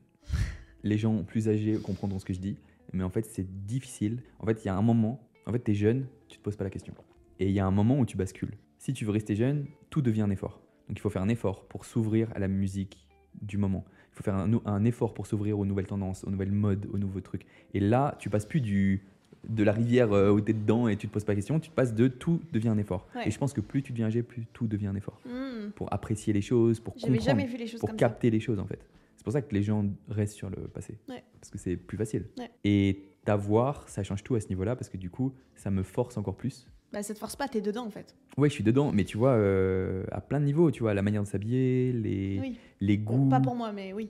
les gens plus âgés comprendront ce que je dis, mais en fait, c'est difficile. En fait, il y a un moment, en fait, t'es jeune, tu te poses pas la question. Et il y a un moment où tu bascules. Si tu veux rester jeune, tout devient un effort. Donc il faut faire un effort pour s'ouvrir à la musique du moment. Il faut faire un, effort pour s'ouvrir aux nouvelles tendances, aux nouvelles modes, aux nouveaux trucs. Et là, tu passes plus du de la rivière au euh, où t'es dedans et tu te poses pas la question, tu passes de tout devient un effort. Et je pense que plus tu deviens âgé, plus tout devient un effort. Hmm. Pour apprécier les choses, pour comprendre, pour capter les choses en fait. C'est pour ça que les gens restent sur le passé. Parce que c'est plus facile. Et t'avoir, ça change tout à ce niveau-là, parce que du coup, ça me force encore plus. Bah, ça te force pas, t'es dedans en fait. Ouais, je suis dedans, mais tu vois, euh, à plein de niveaux, tu vois, la manière de s'habiller, les, les goûts. Pas pour moi, mais oui.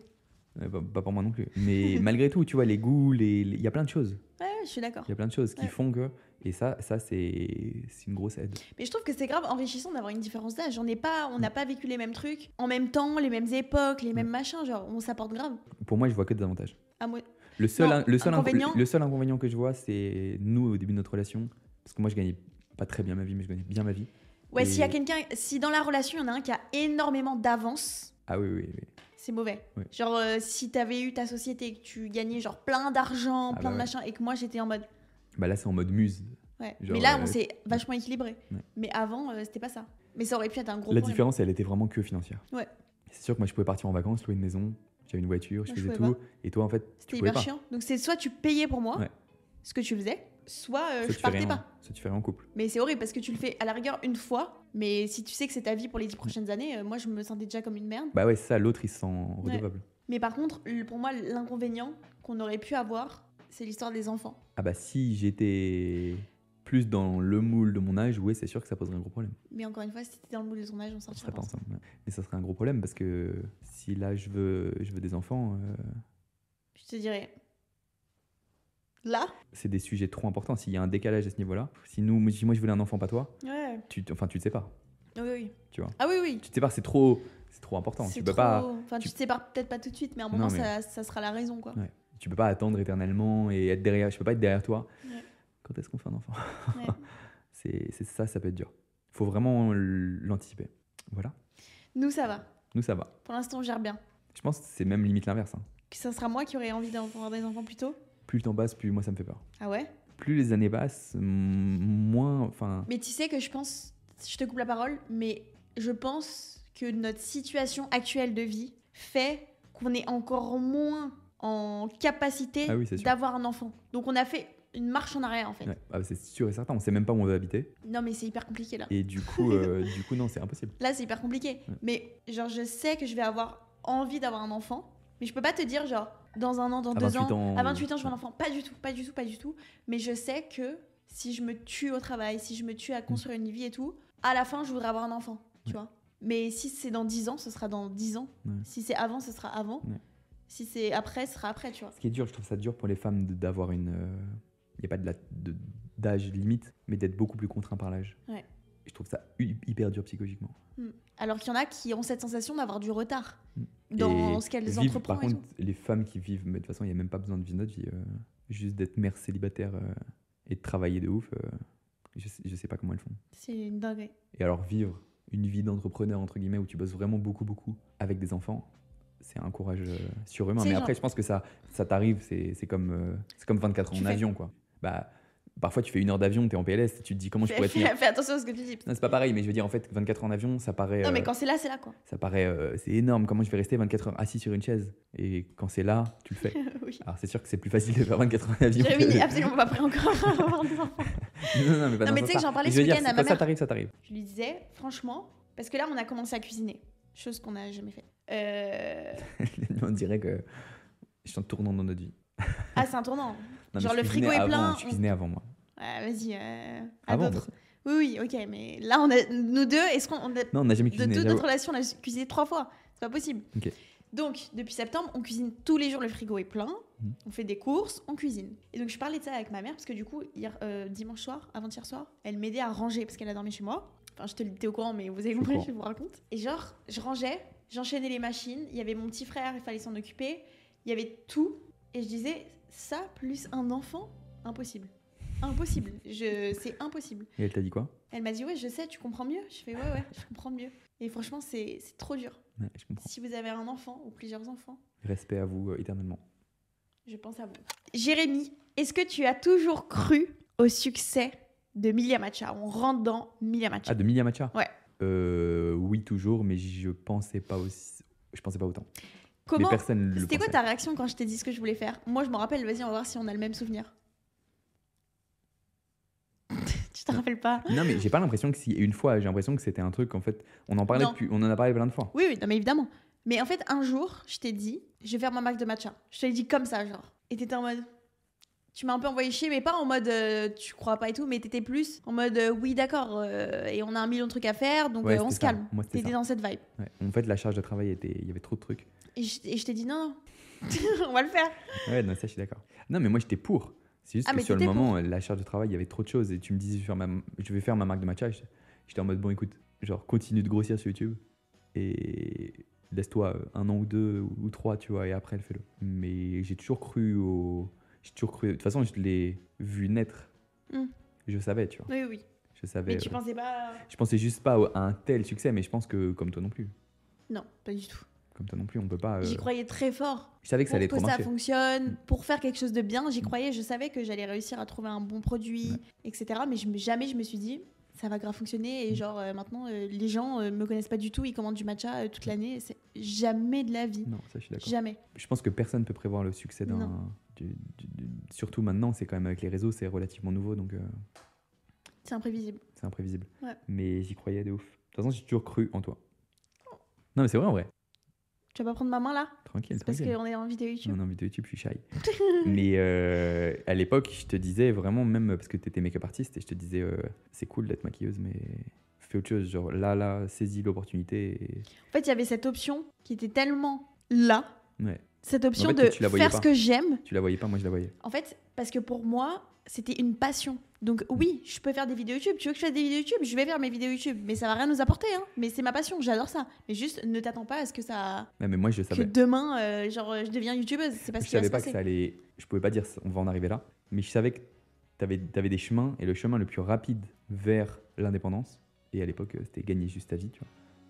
pas, pour moi non plus. Mais malgré tout, tu vois, les goûts, il les, y a plein de choses je suis d'accord. Il y a plein de choses qui font que. Et ça, ça c'est une grosse aide. Mais je trouve que c'est grave enrichissant d'avoir une différence d'âge. On pas, on n'a mm. pas vécu les mêmes trucs en même temps, les mêmes époques, les mm. mêmes machins. Genre, on s'apporte grave. Pour moi, je vois que des avantages. Ah, moi... le, seul, le, seul inconvénient... le seul inconvénient que je vois, c'est nous, au début de notre relation, parce que moi, je gagnais pas très bien ma vie, mais je gagnais bien ma vie. Ouais, s'il y a quelqu'un, si dans la relation, il y en a un qui a énormément d'avance. Ah oui, oui, oui c'est mauvais. Genre, euh, si t'avais eu ta société que tu gagnais genre plein d'argent, ah bah plein de machins machin, et que moi j'étais en mode. Bah là, c'est en mode muse. mais là, euh, on s'est vachement équilibré. Mais avant, euh, c'était pas ça. Mais ça aurait pu être un gros. La différence, elle était vraiment que financière. Ouais. C'est sûr que moi, je pouvais partir en vacances, louer une maison, j'avais une voiture, je faisais tout. Et toi, en fait. C'était hyper pas. chiant. Donc, c'est soit tu payais pour moi, ce que tu faisais, soit euh, je partais pas. Ça, tu fais un en couple. Mais c'est horrible parce que tu le fais à la rigueur une fois, mais si tu sais que c'est ta vie pour les dix prochaines années, euh, moi je me sentais déjà comme une merde. Bah ouais, ça, l'autre il se sent redevable. Mais par contre, pour moi, l'inconvénient qu'on aurait pu avoir, c'est l'histoire des enfants. Ah bah si j'étais plus dans le moule de mon âge, ouais, c'est sûr que ça poserait un gros problème. Mais encore une fois, si t'étais dans le moule de son âge, on sortirait pas ensemble. Mais ça serait un gros problème parce que si là je veux, je veux des enfants. Euh, je te dirais, là C'est des sujets trop importants. S'il y a un décalage à ce niveau-là, si nous, moi je voulais un enfant, pas toi, ouais. tu, enfin tu te sépares. Oui, oui. Tu vois. Ah oui, oui. Tu te sépares, c'est trop, c'est trop important. Tu trop... pas. Enfin, tu... te sépares peut-être pas tout de suite, mais à un moment, ça, sera la raison, quoi. Ouais. Tu peux pas attendre éternellement et être derrière. Je peux pas être derrière toi. Quand est-ce qu'on fait un enfant C'est ça, ça peut être dur. Faut vraiment l'anticiper. Voilà. Nous, ça va. Nous, ça va. Pour l'instant, on gère bien. Je pense que c'est même limite l'inverse. Hein. Que ça sera moi qui aurais envie d'avoir des enfants plus tôt plus le temps passe, plus moi ça me fait peur. Ah ouais Plus les années passent, moins. Enfin. Mais tu sais que je pense, je te coupe la parole, mais je pense que notre situation actuelle de vie fait qu'on est encore moins en capacité ah d'avoir un enfant. Donc on a fait une marche en arrière en fait. Ah, c'est sûr et certain, on sait même pas où on veut habiter. Non mais c'est hyper compliqué là. Et du coup, euh, du coup non, c'est impossible. Là c'est hyper compliqué. Mais genre je sais que je vais avoir envie d'avoir un enfant, mais je peux pas te dire genre dans un an, dans deux ans, à 28 ans, je veux un enfant. Pas du tout, pas du tout, pas du tout. Mais je sais que si je me tue au travail, si je me tue à mm. construire une vie et tout, à la fin, je voudrais avoir un enfant, tu vois. Mais si c'est dans dix ans, ce sera dans 10 ans. Si c'est avant, ce sera avant. Si c'est après, ce sera après, tu vois. Ce qui est dur, je trouve ça dur pour les femmes d'avoir une. Il euh, n'y a pas d'âge de d'âge limite, mais d'être beaucoup plus contraint par l'âge. Je trouve ça hyper dur psychologiquement. Mm. Alors qu'il y en a qui ont cette sensation d'avoir du retard. Mm dans ce qu'elles entreprennent. Par contre, les femmes qui vivent, mais de toute façon, il n'y a même pas besoin de vivre notre vie. Euh, juste d'être mère célibataire euh, et de travailler de ouf, euh, je, ne sais pas comment elles font. C'est une dinguerie. Et alors, vivre une vie d'entrepreneur, entre guillemets, où tu bosses vraiment beaucoup, beaucoup avec des enfants, c'est un courage surhumain. Mais après, je pense que ça, ça t'arrive, c'est comme, comme 24 ans en avion, quoi. Bah Parfois, tu fais une heure d'avion, tu es en PLS, tu te dis comment je pourrais fais, Fais attention à ce que tu dis. Non, c'est pas pareil, mais je veux dire, en fait, 24 heures en avion, ça paraît. Non, mais euh, quand c'est là, c'est là, quoi. Ça paraît, euh, c'est énorme. Comment je vais rester 24 heures assis sur une chaise Et quand c'est là, tu le fais. oui. Alors, c'est sûr que c'est plus facile de faire 24 heures en avion. Oui, absolument pas pris encore non, mais tu sais que j'en parlais ce à ma mère. Ça t'arrive, ça t'arrive. Je lui disais, franchement, parce que là, on a commencé à cuisiner, chose qu'on n'a jamais fait. Euh... on dirait que je suis en tournant dans notre vie. ah, c'est un tournant. Genre le frigo est plein. Je cuisinais avant moi. Vas-y, euh, à ah d'autres. Oui, oui, ok, mais là, on a, nous deux, est-ce qu'on. A... Non, on n'a jamais cuisiné. De toute notre relation, on a cuisiné trois fois. C'est pas possible. Donc, depuis septembre, on cuisine tous les jours, le frigo est plein. Mhm. On fait des courses, on cuisine. Et donc, je parlais de ça avec ma mère, parce que du coup, hier, euh, dimanche soir, avant-hier soir, elle m'aidait à ranger, parce qu'elle a dormi chez moi. Enfin, je te disais au courant, mais vous avez compris, je vous raconte. Et genre, je rangeais, j'enchaînais les machines, il y avait mon petit frère, il fallait s'en occuper, il y avait tout. Et je disais, ça plus un enfant, impossible. Impossible. Je, c'est impossible. Et elle t'a dit quoi Elle m'a dit ouais, je sais, tu comprends mieux. Je fais ouais, ouais, je comprends mieux. Et franchement, c'est, trop dur. Si vous avez un enfant ou plusieurs enfants. Respect à vous euh, éternellement. Je pense à vous. Jérémy, est-ce que tu as toujours cru au succès de Milia Matcha On rentre dans Milia Ah, de Milia Ouais. Euh, oui, toujours, mais je pensais pas aussi. Je pensais pas autant. Comment C'était quoi ta réaction quand je t'ai dit ce que je voulais faire Moi, je me rappelle, vas-y, on va voir si on a le même souvenir. tu te rappelles pas Non, mais j'ai pas l'impression que si une fois, j'ai l'impression que c'était un truc en fait, on en parlait on en a parlé plein de fois. Oui, oui, non, mais évidemment. Mais en fait, un jour, je t'ai dit, je vais faire ma marque de matcha. Je t'ai dit comme ça, genre. Et t'étais en mode, tu m'as un peu envoyé chier, mais pas en mode euh, tu crois pas et tout, mais t'étais plus en mode euh, oui, d'accord, euh, et on a un million de trucs à faire, donc on se calme. T'étais dans cette vibe. En fait, la charge de travail était, il y avait trop de trucs. Et je, t'ai dit non, on va le faire. Ouais, non, ça, je suis d'accord. Non, mais moi, j'étais pour. C'est juste ah, que sur le moment, la charge de travail, il y avait trop de choses. Et tu me disais, je vais faire ma, ma marque de matcha. J'étais en mode, bon, écoute, genre, continue de grossir sur YouTube. Et laisse-toi un an ou deux ou trois, tu vois, et après, fais-le. Mais j'ai toujours cru au. J'ai toujours cru. De toute façon, je l'ai vu naître. Hmm. Je savais, tu vois. Oui, oui. Je savais. Mais euh, tu pensais pas. Je pensais juste pas à un tel succès, mais je pense que comme toi non plus. Non, pas du tout comme toi non plus, on peut pas. Euh, j'y croyais très fort. Je savais que ça allait que fonctionne, mm. pour faire quelque chose de bien, j'y mm. croyais. Je savais que j'allais réussir à trouver un bon produit, etc. Mais je, jamais je me suis dit, ça va grave fonctionner. Et mm. genre, euh, maintenant, euh, les gens ne me connaissent pas du tout, ils commandent du matcha toute l'année. C'est jamais de la vie. Non, ça, je suis d'accord. Jamais. Je pense que personne ne peut prévoir le succès d'un. surtout maintenant, c'est quand même avec les réseaux, c'est relativement nouveau. donc... C'est imprévisible. C'est imprévisible. Ouais. Mais j'y croyais de ouf. De toute façon, j'ai toujours cru en toi. Non, mais c'est vrai en vrai. Tu vas pas prendre ma main là Tranquille. C'est tranquille. parce qu'on est en vidéo YouTube. On est en vidéo YouTube, je suis shy. mais euh, à l'époque, je te disais vraiment, même parce que tu étais make-up artiste, et je te disais, euh, c'est cool d'être maquilleuse, mais fais autre chose. Genre là, là, saisis l'opportunité. En fait, il y avait cette option qui était tellement là. Ouais cette option de faire ce que j'aime. Tu la voyais pas, moi je la voyais. En fait, parce que pour moi, c'était une passion. Donc oui, je peux faire des vidéos YouTube. Tu veux que je fasse des vidéos YouTube Je vais faire mes vidéos YouTube, mais ça va rien nous apporter. Hein. Mais c'est ma passion, j'adore ça. Mais juste, ne t'attends pas à ce que ça. mais moi je savais. Que demain, euh, genre, je deviens YouTubeuse. C'est parce que je savais pas que ça allait. Je pouvais pas dire on va en arriver là, mais je savais que t'avais avais des chemins et le chemin le plus rapide vers l'indépendance. Et à l'époque, euh, c'était gagner juste ta vie, tu vois.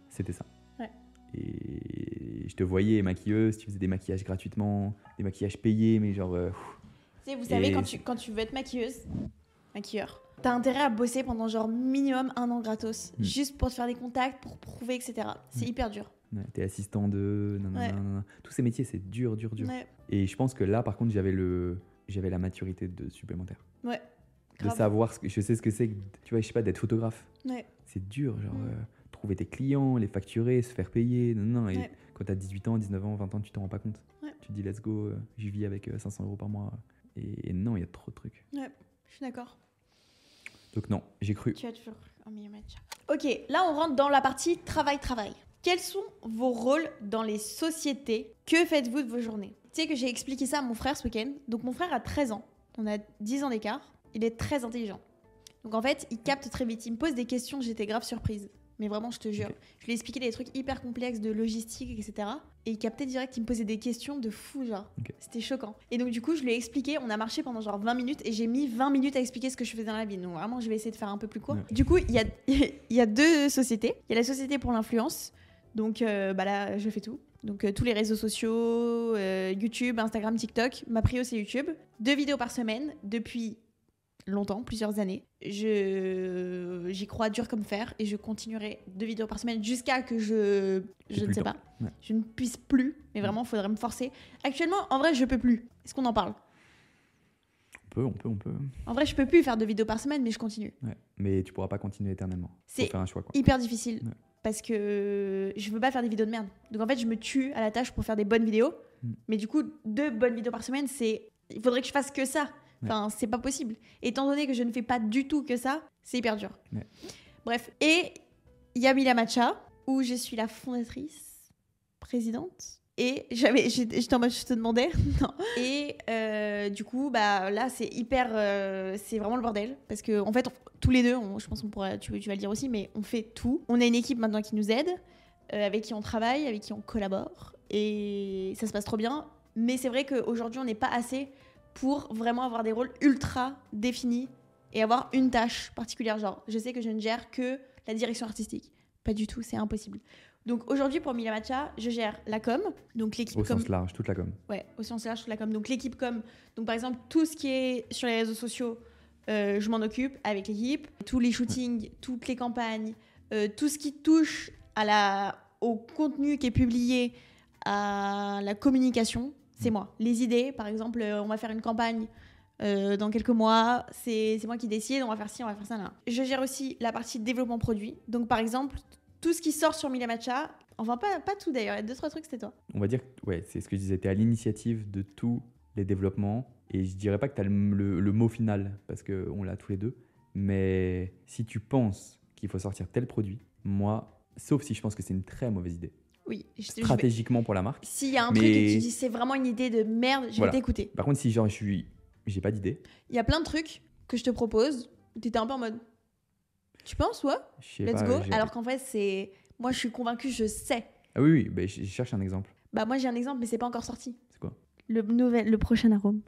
C'était ça. Et je te voyais maquilleuse, tu faisais des maquillages gratuitement, des maquillages payés, mais genre. Euh, tu sais, vous savez, quand tu, quand tu veux être maquilleuse, maquilleur, t'as intérêt à bosser pendant genre minimum un an gratos, hmm. juste pour te faire des contacts, pour prouver, etc. C'est hmm. hyper dur. t'es assistant de. non, Tous ces métiers, c'est dur, dur, dur. Et je pense que là, par contre, j'avais le j'avais la maturité de supplémentaire. Ouais. De savoir ce je sais ce que c'est, tu vois, je sais pas, d'être photographe. Ouais. C'est dur, genre. Hmm. Euh, trouver tes clients, les facturer, se faire payer. Non, non, et quand t'as 18 ans, 19 ans, 20 ans, tu t'en rends pas compte. Tu te dis, let's go, euh, j'y vis avec 500 euh, euros par mois. Et, non, il y a trop de trucs. Ouais, je suis d'accord. Donc non, j'ai cru. Tu as toujours un Ok, là on rentre dans la partie travail-travail. Quels sont vos rôles dans les sociétés Que faites-vous de vos journées Tu sais que j'ai expliqué ça à mon frère ce week-end. Donc mon frère a 13 ans. On a 10 ans d'écart. Il est très intelligent. Donc en fait, il capte très vite. Il me pose des questions, j'étais grave surprise. Mais vraiment, je te jure. Je lui ai expliqué des trucs hyper complexes de logistique, etc. Et il captait direct, il me posait des questions de fou, genre. C'était choquant. Et donc, du coup, je lui ai expliqué. On a marché pendant genre 20 minutes et j'ai mis 20 minutes à expliquer ce que je faisais dans la vie. Donc, vraiment, je vais essayer de faire un peu plus court. Du coup, il y a, a deux sociétés. Il y a la société pour l'influence. Donc, euh, bah là, je fais tout. Donc euh, tous les réseaux sociaux, euh, YouTube, Instagram, TikTok. Ma prio c'est YouTube. Deux vidéos par semaine depuis longtemps, plusieurs années. Je j'y crois dur comme fer et je continuerai deux vidéos par semaine jusqu'à que je je ne sais pas, je ne puisse plus. Mais vraiment, il faudrait me forcer. Actuellement, en vrai, je peux plus. Est-ce qu'on en parle on peut, on peut, on peut. En vrai, je peux plus faire deux vidéos par semaine, mais je continue. Mais tu pourras pas continuer éternellement. C'est hyper difficile parce que je veux pas faire des vidéos de merde. Donc en fait, je me tue à la tâche pour faire des bonnes vidéos. Mm. Mais du coup, deux bonnes vidéos par semaine, c'est il faudrait que je fasse que ça. Enfin, c'est pas possible. Étant donné que je ne fais pas du tout que ça, c'est hyper dur. Bref, et Yamila Matcha, où je suis la fondatrice, présidente. Et j'avais, j'étais en mode, je te demandais. Et euh, du coup, bah là, c'est hyper, euh, c'est vraiment le bordel parce que en fait, tous les deux, je pense, on pourra, tu, vas le dire aussi, mais on fait tout. On a une équipe maintenant qui nous aide, euh, avec qui on travaille, avec qui on collabore, et ça se passe trop bien. Mais c'est vrai qu'aujourd'hui, on n'est pas assez pour vraiment avoir des rôles ultra définis et avoir une tâche particulière. Genre, je sais que je ne gère que la direction artistique. Pas du tout, c'est impossible. Donc aujourd'hui, pour Mila Matcha, je gère la com, donc l'équipe Au sens large, toute la com. Ouais, au sens large, toute la com. Donc l'équipe com. Donc par exemple, tout ce qui est sur les réseaux sociaux, euh, je m'en occupe avec l'équipe. Tous les shootings, toutes les campagnes, euh, tout ce qui touche à la, au contenu qui est publié, à la communication, c'est moi. Les idées, par exemple, euh, on va faire une campagne euh, dans quelques mois, c'est moi qui décide, on va faire ci, on va faire ça. Là. Je gère aussi la partie développement produit. Donc, par exemple, tout ce qui sort sur Mila Matcha, enfin, pas, pas tout d'ailleurs, il y a deux, trois trucs, c'était toi. On va dire, ouais, c'est ce que je disais, t'es à l'initiative de tous les développements. Et je dirais pas que tu as le, le, mot final, parce qu'on l'a tous les deux. Mais si tu penses qu'il faut sortir tel produit, moi, sauf si je pense que c'est une très mauvaise idée, oui. stratégiquement pour la marque. S'il y a un truc et tu dis c'est vraiment une idée de merde, je vais t'écouter. Par contre, si genre je suis, j'ai pas d'idée. Il y a plein de trucs que je te propose, tu étais un peu en mode. Tu penses, ouais Let's go. Alors qu'en fait, c'est. Moi, je suis convaincue, je sais. Ah oui, oui, je cherche un exemple. Bah, moi, j'ai un exemple, mais c'est pas encore sorti. C'est quoi le, nouvel, le prochain arôme.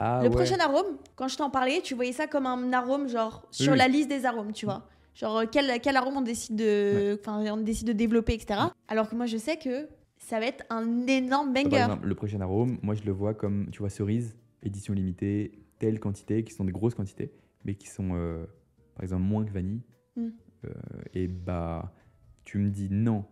Ah le prochain arôme, quand je t'en parlais, tu voyais ça comme un arôme, genre, sur la liste des arômes, tu vois. Genre, euh, quel, arôme on décide, de, on décide de développer, etc. Alors que moi, je sais que ça va être un énorme banger. le prochain arôme, moi, je le vois comme, tu vois, cerise, édition limitée, telle quantité, qui sont des grosses quantités, mais qui sont, euh, par exemple, moins que vanille. Mm. Euh, et bah, tu me dis non,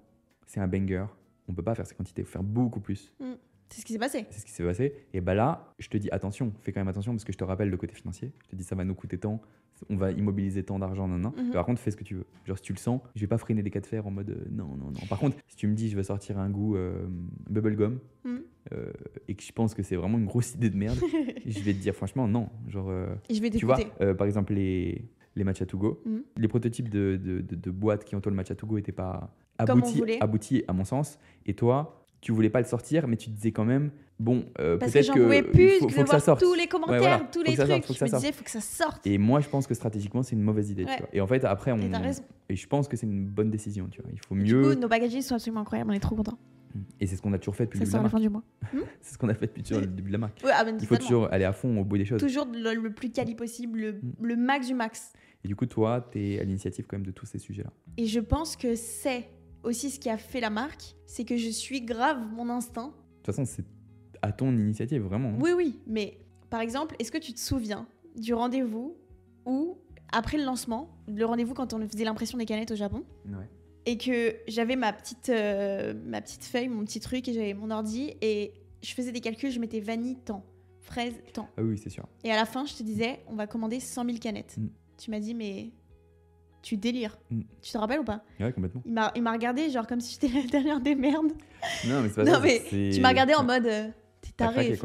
c'est un banger, on peut pas faire ces quantités, faut faire beaucoup plus. Mm. C'est ce qui s'est passé. C'est ce qui s'est passé. Et bah là, je te dis attention, fais quand même attention parce que je te rappelle le côté financier. Je te dis ça va nous coûter tant, on va immobiliser tant d'argent, non nan. Mhm. Par contre, fais ce que tu veux. Genre, si tu le sens, je vais pas freiner des cas de fer en mode euh, non, non, non. Par contre, si tu me dis je vais sortir un goût euh, bubble bubblegum mhm. euh, et que je pense que c'est vraiment une grosse idée de merde, je vais te dire franchement non. Genre, je vais tu vois, par exemple, les, les matchs à to mhm. les prototypes de, de, boîtes qui entourent le match à to go n'étaient pas aboutis, à mon sens. Et toi, tu voulais pas le sortir, mais tu disais quand même, bon, euh, peut-être que. plus faut, faut que ça sorte. tous les commentaires, tous les trucs. Sorte, je me disais, faut que ça sorte. Et moi, je pense que stratégiquement, c'est une mauvaise idée. Et en fait, après, on. Et, et je pense que c'est une bonne décision, tu vois. Il faut mieux. Du coup, nos bagages sont absolument incroyables, on est trop contents. Mmh. Et c'est ce qu'on a toujours fait depuis le début de la, marque. fin du mois. Hmm c'est ce qu'on a fait depuis le début de la marque. Ah, il faut toujours aller à fond au bout des choses. Toujours le, plus quali mmh. possible, le, mmh. le max du max. Et du coup, toi, tu es à l'initiative quand même de tous ces sujets-là. Et je pense que c'est aussi ce qui a fait la marque, c'est que je suis grave mon instinct. De toute façon, c'est à ton initiative, vraiment. Hein. Oui, oui, mais par exemple, est-ce que tu te souviens du rendez-vous où, après le lancement, le rendez-vous quand on faisait l'impression des canettes au Japon ouais. Et que j'avais ma petite, euh, ma petite feuille, mon petit truc, et j'avais mon ordi, et je faisais des calculs, je mettais vanille temps. fraise temps. Ah oui, c'est sûr. Et à la fin, je te disais, on va commander 100 000 canettes. Mm. Tu m'as dit, mais tu délires. Mm. Tu te rappelles ou pas Ouais, complètement. Il m'a, regardé, genre comme si j'étais la dernière des merdes. Non, mais c'est pas tu m'as regardé en mode. Euh, t'es taré,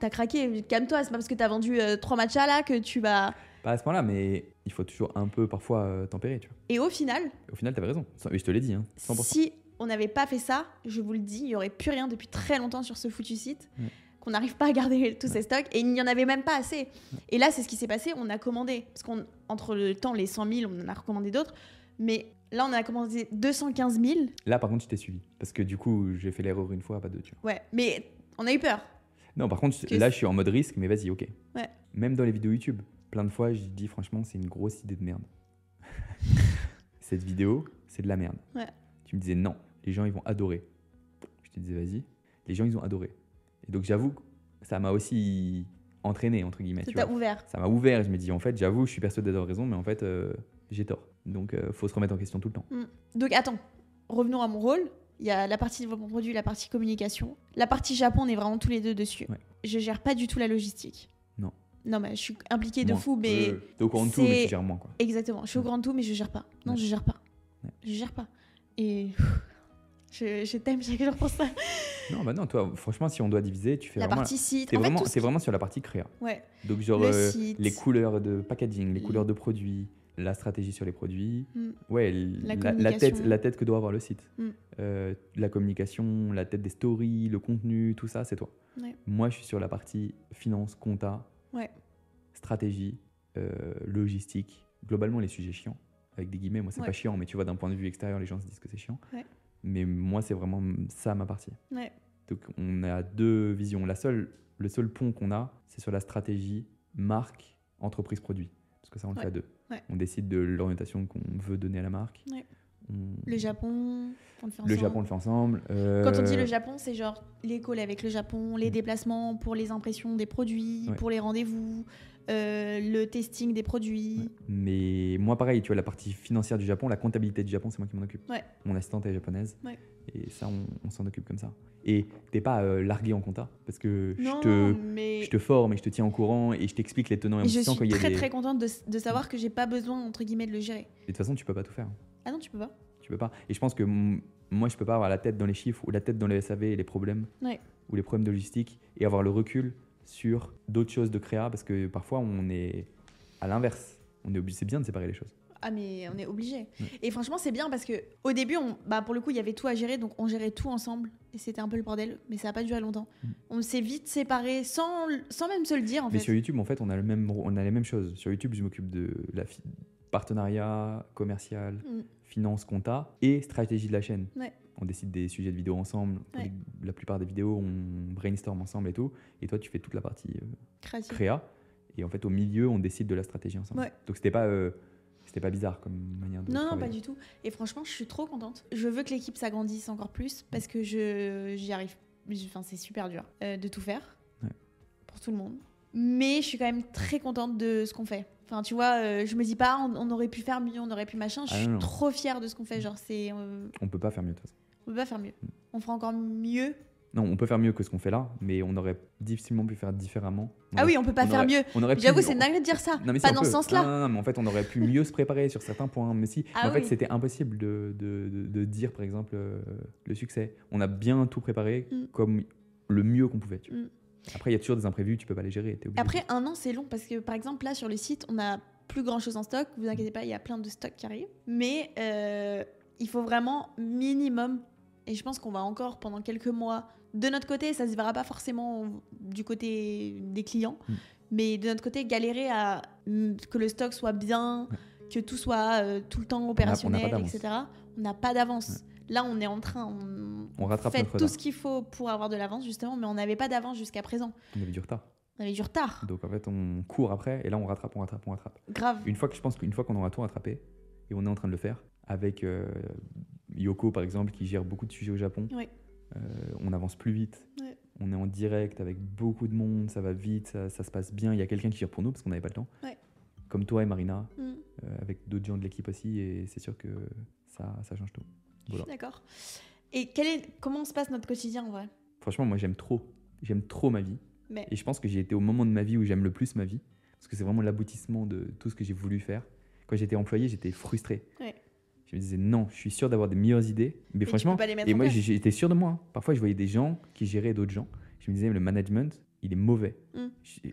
t'as craqué, calme-toi, c'est pas parce que t'as vendu euh, trois matchs à là que tu vas. Pas à ce point-là, mais il faut toujours un peu parfois euh, tempérer, tu vois. Et au final. Au final, t'avais raison. Je te l'ai dit, hein, Si on n'avait pas fait ça, je vous le dis, il n'y aurait plus rien depuis très longtemps sur ce foutu site. Mm qu'on n'arrive pas à garder tous ces stocks et il n'y en avait même pas assez. Et là, c'est ce qui s'est passé, on a commandé. Parce qu'entre le temps, les 100 000, on en a recommandé d'autres. Mais là, on a commandé 215 000. Là, par contre, tu t'es suivi. Parce que du coup, j'ai fait l'erreur une fois, pas deux. Tu vois. Ouais, mais on a eu peur. Non, par contre, là, je suis en mode risque, mais vas-y, ok. Ouais. Même dans les vidéos YouTube, plein de fois, je dis franchement, c'est une grosse idée de merde. Cette vidéo, c'est de la merde. Ouais. Tu me disais non, les gens, ils vont adorer. Je te disais, vas-y. Les gens, ils ont adoré donc j'avoue ça m'a aussi entraîné, entre guillemets. Ça t'a ouvert. Ça m'a ouvert. Je me dis, en fait, j'avoue, je suis persuadé d'avoir raison, mais en fait, euh, j'ai tort. Donc il euh, faut se remettre en question tout le temps. Mm. Donc attends, revenons à mon rôle. Il y a la partie développement produit, la partie communication. La partie Japon, on est vraiment tous les deux dessus. Je gère pas du tout la logistique. Non. Non, mais je suis impliqué de fou, mais. Euh, au grand tout, mais tu gères moins, Exactement. Je suis au grand tout, mais je gère pas. Non, je gère pas. Je gère pas. Et je, t'aime chaque jour pour ça. Non, bah non, toi, franchement, si on doit diviser, tu fais la vraiment. partie site. C'est vraiment, vraiment sur la partie créa. Ouais. Donc, genre, Le euh, site. les couleurs de packaging, les mm. couleurs de produits, la stratégie sur les produits. Mm. Ouais, La tête, la tête que doit avoir le site. Mm. Euh, la communication, la tête des stories, le contenu, tout ça, c'est toi. Ouais. Moi, je suis sur la partie finance, compta, Ouais. stratégie, euh, logistique, globalement les sujets chiants. Avec des guillemets, moi, c'est pas chiant, mais tu vois, d'un point de vue extérieur, les gens se disent que c'est chiant. Ouais. Mais moi, c'est vraiment ça ma partie. Donc on a deux visions. La seule, le seul pont qu'on a, c'est sur la stratégie marque, entreprise, produit. Parce que ça, on le fait à deux. On décide de l'orientation qu'on veut donner à la marque. Le Japon, on le fait ensemble. Japon, le fait ensemble. Euh, Quand on dit le Japon, c'est genre les collègues avec le Japon, les mm. déplacements pour les impressions des produits, pour les rendez-vous, euh, le testing des produits. Mais moi, pareil, tu vois, la partie financière du Japon, la comptabilité du Japon, c'est moi qui m'en occupe. Mon assistante est japonaise. Et ça, on, s'en occupe comme ça. Et t'es pas euh, largué en compta, parce que je, te, je te forme et je te tiens au courant et je t'explique les tenants et aboutissants Je suis très très contente de, savoir que j'ai pas besoin, entre guillemets, de le gérer. de toute façon, tu peux pas tout faire. Ah non, tu peux pas. Tu peux pas. Et je pense que moi, je peux pas avoir la tête dans les chiffres ou la tête dans les SAV et les problèmes. Ou les problèmes de logistique et avoir le recul sur d'autres choses de créa parce que parfois on est à l'inverse. On est obligé, c'est bien de séparer les choses. Ah mais on est obligé. Mm. Et franchement c'est bien parce que au début on, bah pour le coup il y avait tout à gérer donc on gérait tout ensemble et c'était un peu le bordel mais ça n'a pas duré longtemps. Mm. On s'est vite séparé sans, sans même se le dire mais sur YouTube en fait on a le même on a les mêmes choses. Sur YouTube je m'occupe de la partenariat commercial, mm. finance, compta et stratégie de la chaîne. Ouais on décide des sujets de vidéo ensemble. La plupart des vidéos, on brainstorm ensemble et tout. Et toi, tu fais toute la partie euh, créa. Et en fait, au milieu, on décide de la stratégie ensemble. Donc, c'était pas. Euh, pas bizarre comme manière de. Non, non, pas du tout. Et franchement, je suis trop contente. Je veux que l'équipe s'agrandisse encore plus parce que j'y arrive. Enfin, c'est super dur euh, de tout faire pour tout le monde. Mais je suis quand même très contente de ce qu'on fait. Enfin, tu vois, je me dis pas, on, aurait pu faire mieux, on aurait pu machin. Je ah suis trop fière de ce qu'on fait. Genre, c'est. On peut pas faire mieux de on peut pas faire mieux. On fera encore mieux. Non, on peut faire mieux que ce qu'on fait là, mais on aurait difficilement pu faire différemment. ah oui, on peut pas faire mieux. J'avoue, c'est dingue de dire ça. pas dans ce sens-là. non, mais en fait, on aurait pu mieux se préparer sur certains points. Mais si, ah en fait, c'était impossible de, dire, par exemple, euh, le succès. On a bien tout préparé mm. comme le mieux qu'on pouvait. Tu mm. Après, il y a toujours des imprévus, tu peux pas les gérer. Après, un an, c'est long parce que, par exemple, là, sur le site, on a plus grand chose en stock. Vous inquiétez mm. pas, il y a plein de stocks qui arrivent. Mais euh, il faut vraiment minimum et je pense qu'on va encore pendant quelques mois, de notre côté, ça se verra pas forcément du côté des clients, mm. mais de notre côté, galérer à mm, que le stock soit bien, que tout soit euh, tout le temps opérationnel, etc. On n'a pas d'avance. Là, on est en train, on, fait tout ce qu'il faut pour avoir de l'avance justement, mais on n'avait pas d'avance jusqu'à présent. On avait du retard. On avait du retard. Donc en fait, on court après et là, on rattrape, on rattrape, on rattrape. Grave. Une fois que je pense qu'une fois qu'on aura tout rattrapé et on est en train de le faire avec euh, Yoko, par exemple, qui gère beaucoup de sujets au Japon. Euh, on avance plus vite. On est en direct avec beaucoup de monde, ça va vite, ça, se passe bien. Il y a quelqu'un qui gère pour nous parce qu'on n'avait pas le temps. Comme toi et Marina, mm. euh, avec d'autres gens de l'équipe aussi, et c'est sûr que ça, change tout. d'accord. Et comment se passe notre quotidien en vrai Franchement, moi j'aime trop. J'aime trop ma vie. Et je pense que j'ai été au moment de ma vie où j'aime le plus ma vie, parce que c'est vraiment l'aboutissement de tout ce que j'ai voulu faire. Quand j'étais employée, j'étais frustrée. Je me disais non, je suis sûr d'avoir des meilleures idées, mais, franchement, et moi j'étais sûr de moi. Hein. Parfois je voyais des gens qui géraient d'autres gens. Je me disais le management, il est mauvais. Mm. Je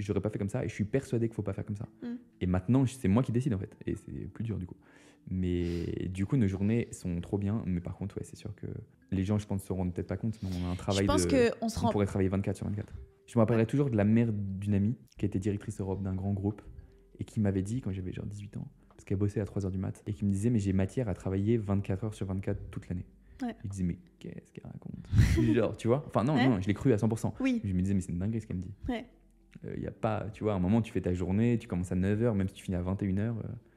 J'aurais pas fait comme ça et je suis persuadé qu'il faut pas faire comme ça. Mm. Et maintenant c'est moi qui décide en fait et c'est plus dur du coup. Mais du coup nos journées sont trop bien, mais par contre ouais c'est sûr que les gens je pense se rendent peut-être pas compte, on a un travail. Je pense de... on, se rend... on pourrait travailler 24 sur 24. Je me rappellerai toujours de la mère d'une amie qui était directrice Europe d'un grand groupe et qui m'avait dit quand j'avais genre 18 ans qui a bossé à 3h du mat, et qui me disait, mais j'ai matière à travailler 24 h sur 24 toute l'année. Ouais. Je disais, mais qu'est-ce qu'elle raconte Genre, tu vois Enfin, non, non, je l'ai cru à 100%. Je me disais, mais c'est une dinguerie ce qu'elle me dit. Il euh, y a pas, tu vois, à un moment, tu fais ta journée, tu commences à 9h, même si tu finis à 21h. Euh.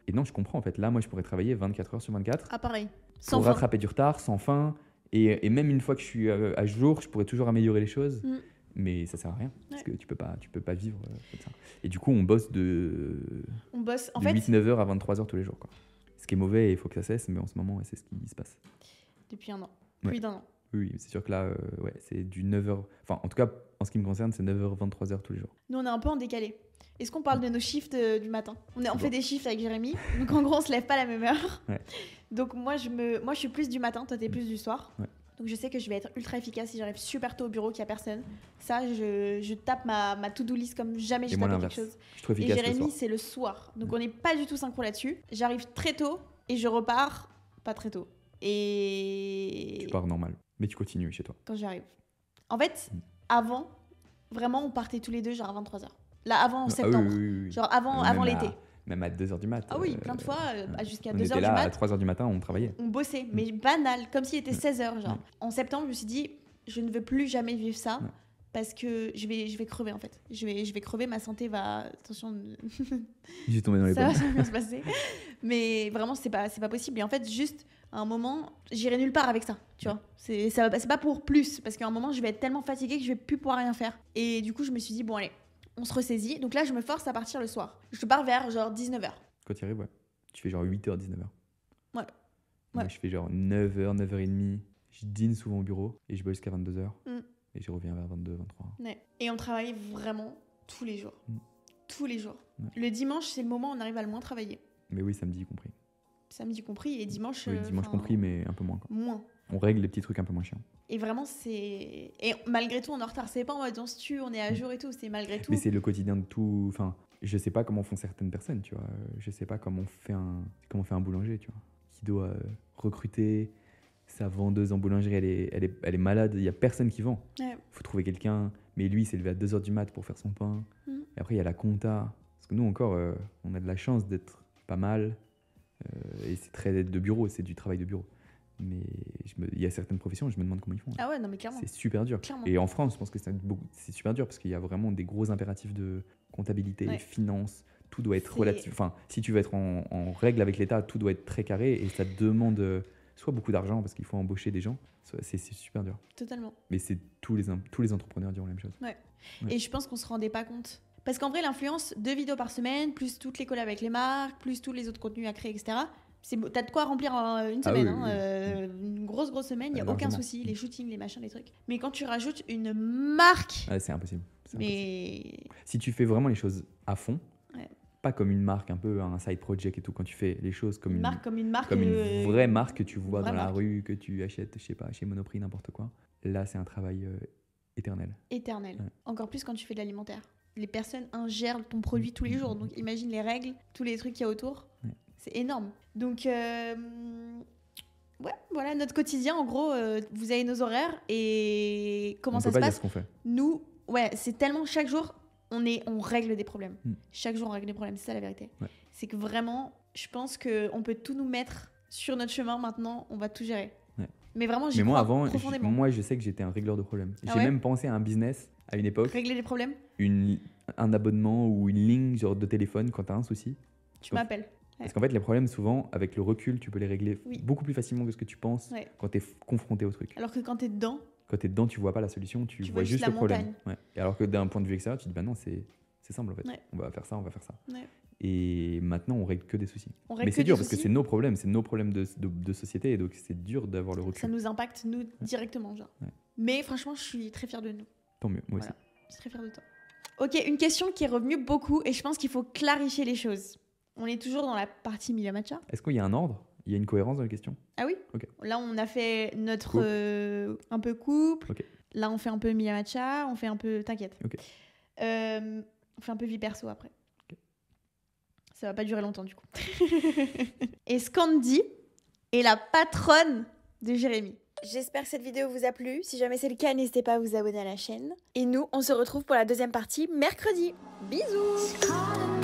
Et non, je comprends, en fait. Là, moi, je pourrais travailler 24 h sur 24. Ah, pareil. Sans pour rattraper du retard, sans fin. Et, et, même une fois que je suis euh, à, jour, je pourrais toujours améliorer les choses. Mm mais ça sert à rien parce que tu peux pas tu peux pas vivre euh, comme ça. Et du coup, on bosse de on bosse en de 8 9 h à 23 h tous les jours quoi. Ce qui est mauvais et il faut que ça cesse, mais en ce moment, c'est ce qui se passe. Depuis un an. Plus d'un an. Oui, c'est sûr que là, euh, ouais, c'est du 9h. Enfin, en tout cas, en ce qui me concerne, c'est 9h, 23h tous les jours. Nous, on est un peu en décalé. Est-ce qu'on parle de nos shifts euh, du matin On, est, on fait des shifts avec Jérémy. Donc, en gros, on se lève pas à la même heure. Donc, moi je, me, moi, je suis plus du matin, toi, tu es mm. plus du soir. Ouais. Donc je sais que je vais être ultra efficace si j'arrive super tôt au bureau, qu'il n'y a personne. Ça, je, je tape ma, ma to-do list comme jamais je tape quelque chose. et Jérémy, c'est le soir. Donc mm. on n'est pas du tout synchro là-dessus. J'arrive très tôt et je repars pas très tôt. Et. Tu pars normal. Mais tu continues chez toi. Quand j'arrive. En fait, mm. avant, vraiment, on partait tous les deux genre à 23h. Là, avant ah septembre. Genre avant, ah, avant l'été même à 2h du matin. Ah oui, euh, plein de fois, euh, jusqu'à 2h du matin. à 3h du matin, on travaillait. On bossait, mm. mais banal, comme s'il était 16h. Mm. Mm. En septembre, je me suis dit, je ne veux plus jamais vivre ça. Parce que je vais, je vais crever en fait. Je vais, je vais crever, ma santé va. Attention. J'ai tombé dans les pommes. ça va se passer. Mais vraiment, c'est pas, pas possible. Et en fait, juste, à un moment, j'irai nulle part avec ça, tu vois. C'est pas pour plus, parce qu'à un moment, je vais être tellement fatiguée que je vais plus pouvoir rien faire. Et du coup, je me suis dit, bon, allez, on se ressaisit. Donc là, je me force à partir le soir. Je pars vers genre 19h. Quand tu arrives, ouais. Tu fais genre 8h, 19h. Ouais. ouais. je fais genre 9h, 9h30. Je dîne souvent au bureau et je bosse jusqu'à 22h. Mm. Et je reviens vers 22, 23. Ouais. Et on travaille vraiment tous les jours. Mm. Tous les jours. Le dimanche, c'est le moment où on arrive à le moins travailler. Mais oui, samedi compris. Samedi compris et dimanche. Oui, euh, dimanche compris, mais un peu moins. Quoi. Moins. On règle les petits trucs un peu moins chiants et vraiment, c'est. Et malgré tout, on est en retard. C'est pas en mode on se on est à mm. jour et tout. C'est malgré tout. Mais c'est le quotidien de tout. Enfin, je sais pas comment font certaines personnes, tu vois. Je sais pas comment fait un, comment fait un boulanger, tu vois. Qui doit euh, recruter sa vendeuse en boulangerie, elle est, elle est, malade. Il y a personne qui vend. Il faut trouver quelqu'un. Mais lui, il s'est levé à 2h du mat pour faire son pain. Mm. Et après, il y a la compta. Parce que nous, encore, euh, on a de la chance d'être pas mal. Euh, et c'est très de bureau, c'est du travail de bureau mais il y a certaines professions, je me demande comment ils font. Ah ouais, non, mais clairement. C'est super dur. Et en France, je pense que c'est super dur parce qu'il y a vraiment des gros impératifs de comptabilité, ouais. finance, tout doit être relatif. Enfin, si tu veux être en, règle avec l'État, tout doit être très carré et ça demande euh, soit beaucoup d'argent parce qu'il faut embaucher des gens, c'est super dur. Totalement. Mais c'est tous les, tous les entrepreneurs diront la même chose. Ouais. Et je pense qu'on se rendait pas compte. Parce qu'en vrai, l'influence, deux vidéos par semaine, plus toutes les collabs avec les marques, plus tous les autres contenus à créer, etc. T'as de quoi remplir en une ah semaine, hein, euh, une grosse grosse semaine, il n'y a ah, aucun souci, les shootings, les machins, les trucs. Mais quand tu rajoutes une marque. Ah, c'est impossible. Mais. Si tu fais vraiment les choses à fond, pas comme une marque, un peu un side project et tout, quand tu fais les choses comme une, une marque, comme une marque. Comme une euh, vraie marque que tu vois dans la rue, que tu achètes, je sais pas, chez Monoprix, n'importe quoi. Là, c'est un travail euh, éternel. Éternel. Encore plus quand tu fais de l'alimentaire. Les personnes ingèrent ton produit tous les jours, donc imagine les règles, tous les trucs qu'il y a autour c'est énorme. Donc, euh, ouais, voilà notre quotidien. En gros, euh, vous avez nos horaires et comment ça se pas passe dire ce qu'on fait. Nous, ouais, c'est tellement chaque jour, on, est, on règle des problèmes. Hmm. Chaque jour, on règle des problèmes. C'est ça la vérité. C'est que vraiment, je pense qu'on peut tout nous mettre sur notre chemin maintenant, on va tout gérer. Mais vraiment, j'ai moi, avant, profondément. moi, je sais que j'étais un régleur de problèmes. Ah j'ai même pensé à un business à une époque. Régler des problèmes une, Un abonnement ou une ligne genre de téléphone quand t'as un souci. Tu m'appelles. Parce qu'en fait, les problèmes, souvent, avec le recul, tu peux les régler beaucoup plus facilement que ce que tu penses quand tu es confronté au truc. Alors que quand tu es dedans. Quand tu dedans, tu vois pas la solution, tu, vois, juste, le problème. Et alors que d'un point de vue extérieur, tu te dis, bah non, c'est simple en fait. On va faire ça, on va faire ça. Et maintenant, on règle que des soucis. Mais c'est dur parce que c'est nos problèmes, c'est nos problèmes de, de, société et donc c'est dur d'avoir le recul. Ça nous impacte, nous, directement. Genre. Mais franchement, je suis très fière de nous. Tant mieux, moi aussi. Je suis très fière de toi. Ok, une question qui est revenue beaucoup et je pense qu'il faut clarifier les choses. On est toujours dans la partie Miyamacha. Est-ce qu'il y a un ordre Il y a une cohérence dans la question Ah oui Là, on a fait notre. Euh, un peu couple. Là, on fait un peu Miyamacha, on fait un peu. T'inquiète. Euh, on fait un peu vie perso après. Ça va pas durer longtemps du coup. et Scandi est la patronne de Jérémy. J'espère que cette vidéo vous a plu. Si jamais c'est le cas, n'hésitez pas à vous abonner à la chaîne. Et nous, on se retrouve pour la deuxième partie mercredi. Bisous